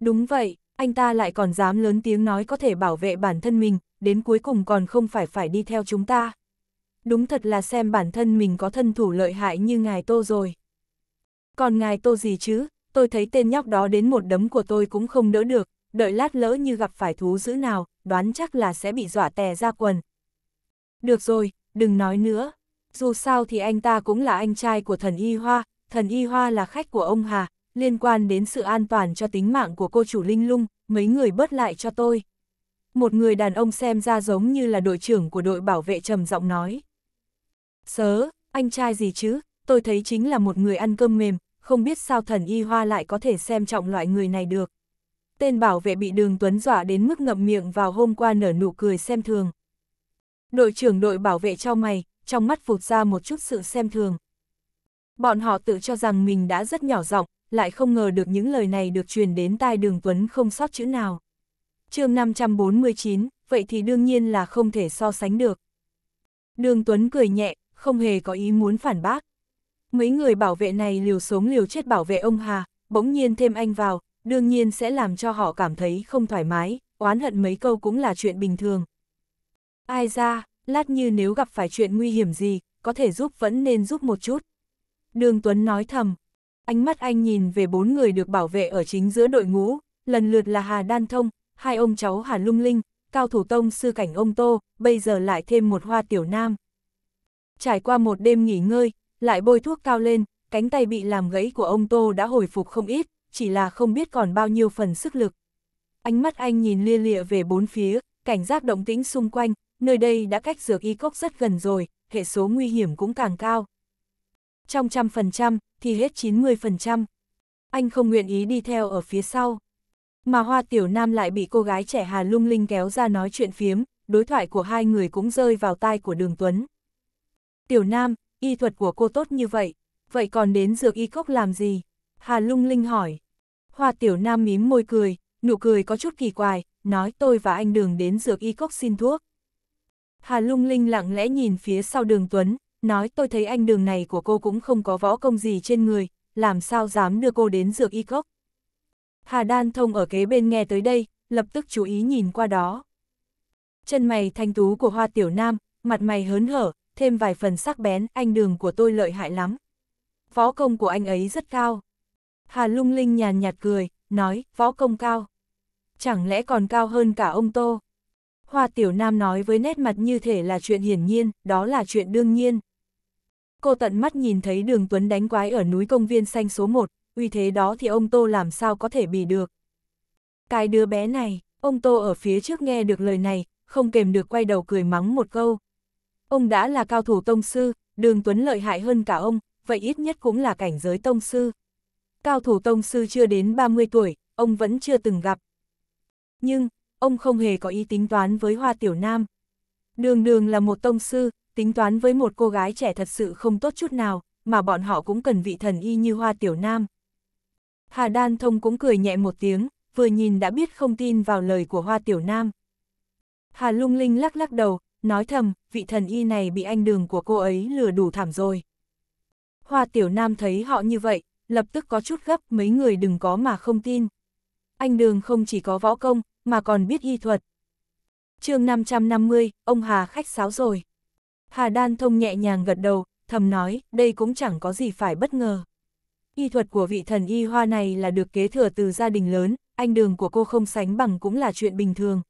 Đúng vậy, anh ta lại còn dám lớn tiếng nói có thể bảo vệ bản thân mình, đến cuối cùng còn không phải phải đi theo chúng ta. Đúng thật là xem bản thân mình có thân thủ lợi hại như ngài Tô rồi. Còn ngài tô gì chứ, tôi thấy tên nhóc đó đến một đấm của tôi cũng không đỡ được, đợi lát lỡ như gặp phải thú dữ nào, đoán chắc là sẽ bị dọa tè ra quần. Được rồi, đừng nói nữa. Dù sao thì anh ta cũng là anh trai của thần Y Hoa, thần Y Hoa là khách của ông Hà, liên quan đến sự an toàn cho tính mạng của cô chủ Linh Lung, mấy người bớt lại cho tôi. Một người đàn ông xem ra giống như là đội trưởng của đội bảo vệ trầm giọng nói. Sớ, anh trai gì chứ, tôi thấy chính là một người ăn cơm mềm, không biết sao thần y hoa lại có thể xem trọng loại người này được. Tên bảo vệ bị đường tuấn dọa đến mức ngậm miệng vào hôm qua nở nụ cười xem thường. Đội trưởng đội bảo vệ cho mày, trong mắt vụt ra một chút sự xem thường. Bọn họ tự cho rằng mình đã rất nhỏ giọng, lại không ngờ được những lời này được truyền đến tai đường tuấn không sót chữ nào. chương 549, vậy thì đương nhiên là không thể so sánh được. Đường Tuấn cười nhẹ, không hề có ý muốn phản bác. Mấy người bảo vệ này liều sống liều chết bảo vệ ông Hà, bỗng nhiên thêm anh vào, đương nhiên sẽ làm cho họ cảm thấy không thoải mái, oán hận mấy câu cũng là chuyện bình thường. Ai ra, lát như nếu gặp phải chuyện nguy hiểm gì, có thể giúp vẫn nên giúp một chút. Đường Tuấn nói thầm, ánh mắt anh nhìn về bốn người được bảo vệ ở chính giữa đội ngũ, lần lượt là Hà Đan Thông, hai ông cháu Hà Lung Linh, cao thủ tông sư cảnh ông Tô, bây giờ lại thêm một hoa tiểu nam. Trải qua một đêm nghỉ ngơi, lại bôi thuốc cao lên, cánh tay bị làm gãy của ông Tô đã hồi phục không ít, chỉ là không biết còn bao nhiêu phần sức lực. Ánh mắt anh nhìn lia lịa về bốn phía, cảnh giác động tĩnh xung quanh, nơi đây đã cách dược y cốc rất gần rồi, hệ số nguy hiểm cũng càng cao. Trong trăm phần trăm, thì hết 90%. Anh không nguyện ý đi theo ở phía sau. Mà Hoa Tiểu Nam lại bị cô gái trẻ Hà lung linh kéo ra nói chuyện phiếm, đối thoại của hai người cũng rơi vào tai của Đường Tuấn. Tiểu Nam, y thuật của cô tốt như vậy, vậy còn đến dược y cốc làm gì? Hà lung linh hỏi. Hoa tiểu nam mím môi cười, nụ cười có chút kỳ quài, nói tôi và anh đường đến dược y cốc xin thuốc. Hà lung linh lặng lẽ nhìn phía sau đường Tuấn, nói tôi thấy anh đường này của cô cũng không có võ công gì trên người, làm sao dám đưa cô đến dược y cốc. Hà đan thông ở kế bên nghe tới đây, lập tức chú ý nhìn qua đó. Chân mày thanh tú của hoa tiểu nam, mặt mày hớn hở, thêm vài phần sắc bén, anh đường của tôi lợi hại lắm. Phó công của anh ấy rất cao. Hà lung linh nhàn nhạt cười, nói, Phó công cao. Chẳng lẽ còn cao hơn cả ông Tô? Hoa Tiểu Nam nói với nét mặt như thể là chuyện hiển nhiên, đó là chuyện đương nhiên. Cô tận mắt nhìn thấy đường Tuấn đánh quái ở núi công viên xanh số 1, uy thế đó thì ông Tô làm sao có thể bị được. Cái đứa bé này, ông Tô ở phía trước nghe được lời này, không kềm được quay đầu cười mắng một câu, Ông đã là cao thủ tông sư, đường Tuấn lợi hại hơn cả ông, vậy ít nhất cũng là cảnh giới tông sư. Cao thủ tông sư chưa đến 30 tuổi, ông vẫn chưa từng gặp. Nhưng, ông không hề có ý tính toán với Hoa Tiểu Nam. Đường đường là một tông sư, tính toán với một cô gái trẻ thật sự không tốt chút nào, mà bọn họ cũng cần vị thần y như Hoa Tiểu Nam. Hà Đan Thông cũng cười nhẹ một tiếng, vừa nhìn đã biết không tin vào lời của Hoa Tiểu Nam. Hà Lung Linh lắc lắc đầu, nói thầm, vị thần y này bị anh đường của cô ấy lừa đủ thảm rồi. Hoa Tiểu Nam thấy họ như vậy, lập tức có chút gấp mấy người đừng có mà không tin. Anh đường không chỉ có võ công, mà còn biết y thuật. chương 550, ông Hà khách sáo rồi. Hà Đan Thông nhẹ nhàng gật đầu, thầm nói, đây cũng chẳng có gì phải bất ngờ. Y thuật của vị thần y hoa này là được kế thừa từ gia đình lớn, anh đường của cô không sánh bằng cũng là chuyện bình thường.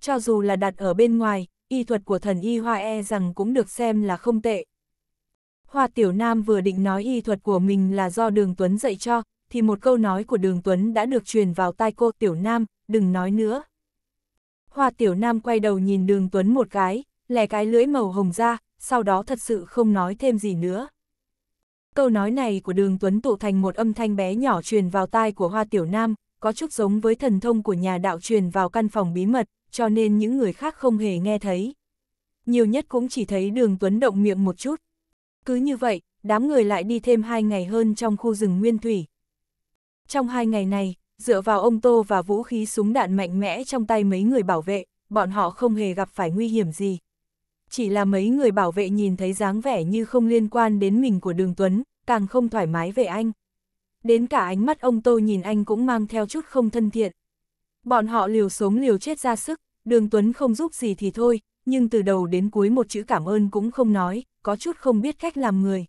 Cho dù là đặt ở bên ngoài, y thuật của thần y hoa e rằng cũng được xem là không tệ. Hoa Tiểu Nam vừa định nói y thuật của mình là do Đường Tuấn dạy cho, thì một câu nói của Đường Tuấn đã được truyền vào tai cô Tiểu Nam, đừng nói nữa. Hoa Tiểu Nam quay đầu nhìn Đường Tuấn một cái, lè cái lưỡi màu hồng ra, sau đó thật sự không nói thêm gì nữa. Câu nói này của Đường Tuấn tụ thành một âm thanh bé nhỏ truyền vào tai của Hoa Tiểu Nam, có chút giống với thần thông của nhà đạo truyền vào căn phòng bí mật cho nên những người khác không hề nghe thấy. Nhiều nhất cũng chỉ thấy đường Tuấn động miệng một chút. Cứ như vậy, đám người lại đi thêm hai ngày hơn trong khu rừng nguyên thủy. Trong hai ngày này, dựa vào ông Tô và vũ khí súng đạn mạnh mẽ trong tay mấy người bảo vệ, bọn họ không hề gặp phải nguy hiểm gì. Chỉ là mấy người bảo vệ nhìn thấy dáng vẻ như không liên quan đến mình của đường Tuấn, càng không thoải mái về anh. Đến cả ánh mắt ông Tô nhìn anh cũng mang theo chút không thân thiện. Bọn họ liều sống liều chết ra sức, đường Tuấn không giúp gì thì thôi, nhưng từ đầu đến cuối một chữ cảm ơn cũng không nói, có chút không biết cách làm người.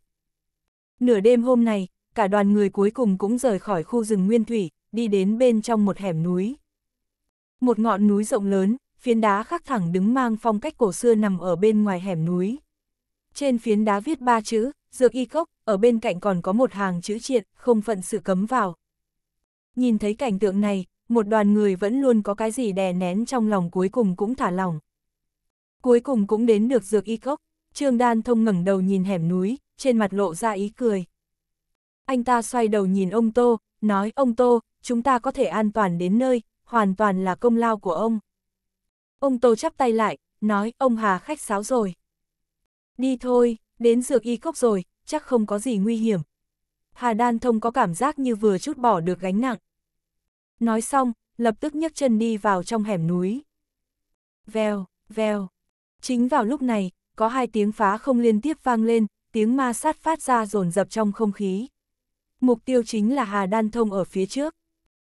Nửa đêm hôm này, cả đoàn người cuối cùng cũng rời khỏi khu rừng nguyên thủy, đi đến bên trong một hẻm núi. Một ngọn núi rộng lớn, phiến đá khắc thẳng đứng mang phong cách cổ xưa nằm ở bên ngoài hẻm núi. Trên phiến đá viết ba chữ, dược y cốc, ở bên cạnh còn có một hàng chữ triện, không phận sự cấm vào. Nhìn thấy cảnh tượng này, một đoàn người vẫn luôn có cái gì đè nén trong lòng cuối cùng cũng thả lỏng. Cuối cùng cũng đến được dược y cốc, Trương Đan Thông ngẩng đầu nhìn hẻm núi, trên mặt lộ ra ý cười. Anh ta xoay đầu nhìn ông Tô, nói ông Tô, chúng ta có thể an toàn đến nơi, hoàn toàn là công lao của ông. Ông Tô chắp tay lại, nói ông Hà khách sáo rồi. Đi thôi, đến dược y cốc rồi, chắc không có gì nguy hiểm. Hà Đan Thông có cảm giác như vừa chút bỏ được gánh nặng. Nói xong, lập tức nhấc chân đi vào trong hẻm núi. Vèo, vèo. Chính vào lúc này, có hai tiếng phá không liên tiếp vang lên, tiếng ma sát phát ra rồn rập trong không khí. Mục tiêu chính là Hà Đan Thông ở phía trước.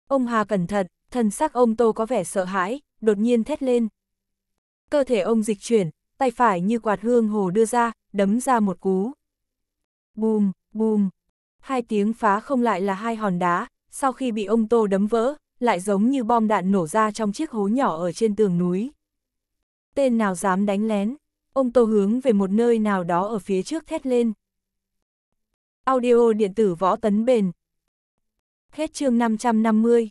Ông Hà cẩn thận, thân xác ông Tô có vẻ sợ hãi, đột nhiên thét lên. Cơ thể ông dịch chuyển, tay phải như quạt hương hồ đưa ra, đấm ra một cú. Bùm, bùm. Hai tiếng phá không lại là hai hòn đá, sau khi bị ông Tô đấm vỡ, lại giống như bom đạn nổ ra trong chiếc hố nhỏ ở trên tường núi. Tên nào dám đánh lén, ông Tô hướng về một nơi nào đó ở phía trước thét lên. Audio điện tử võ tấn bền. Hết chương 550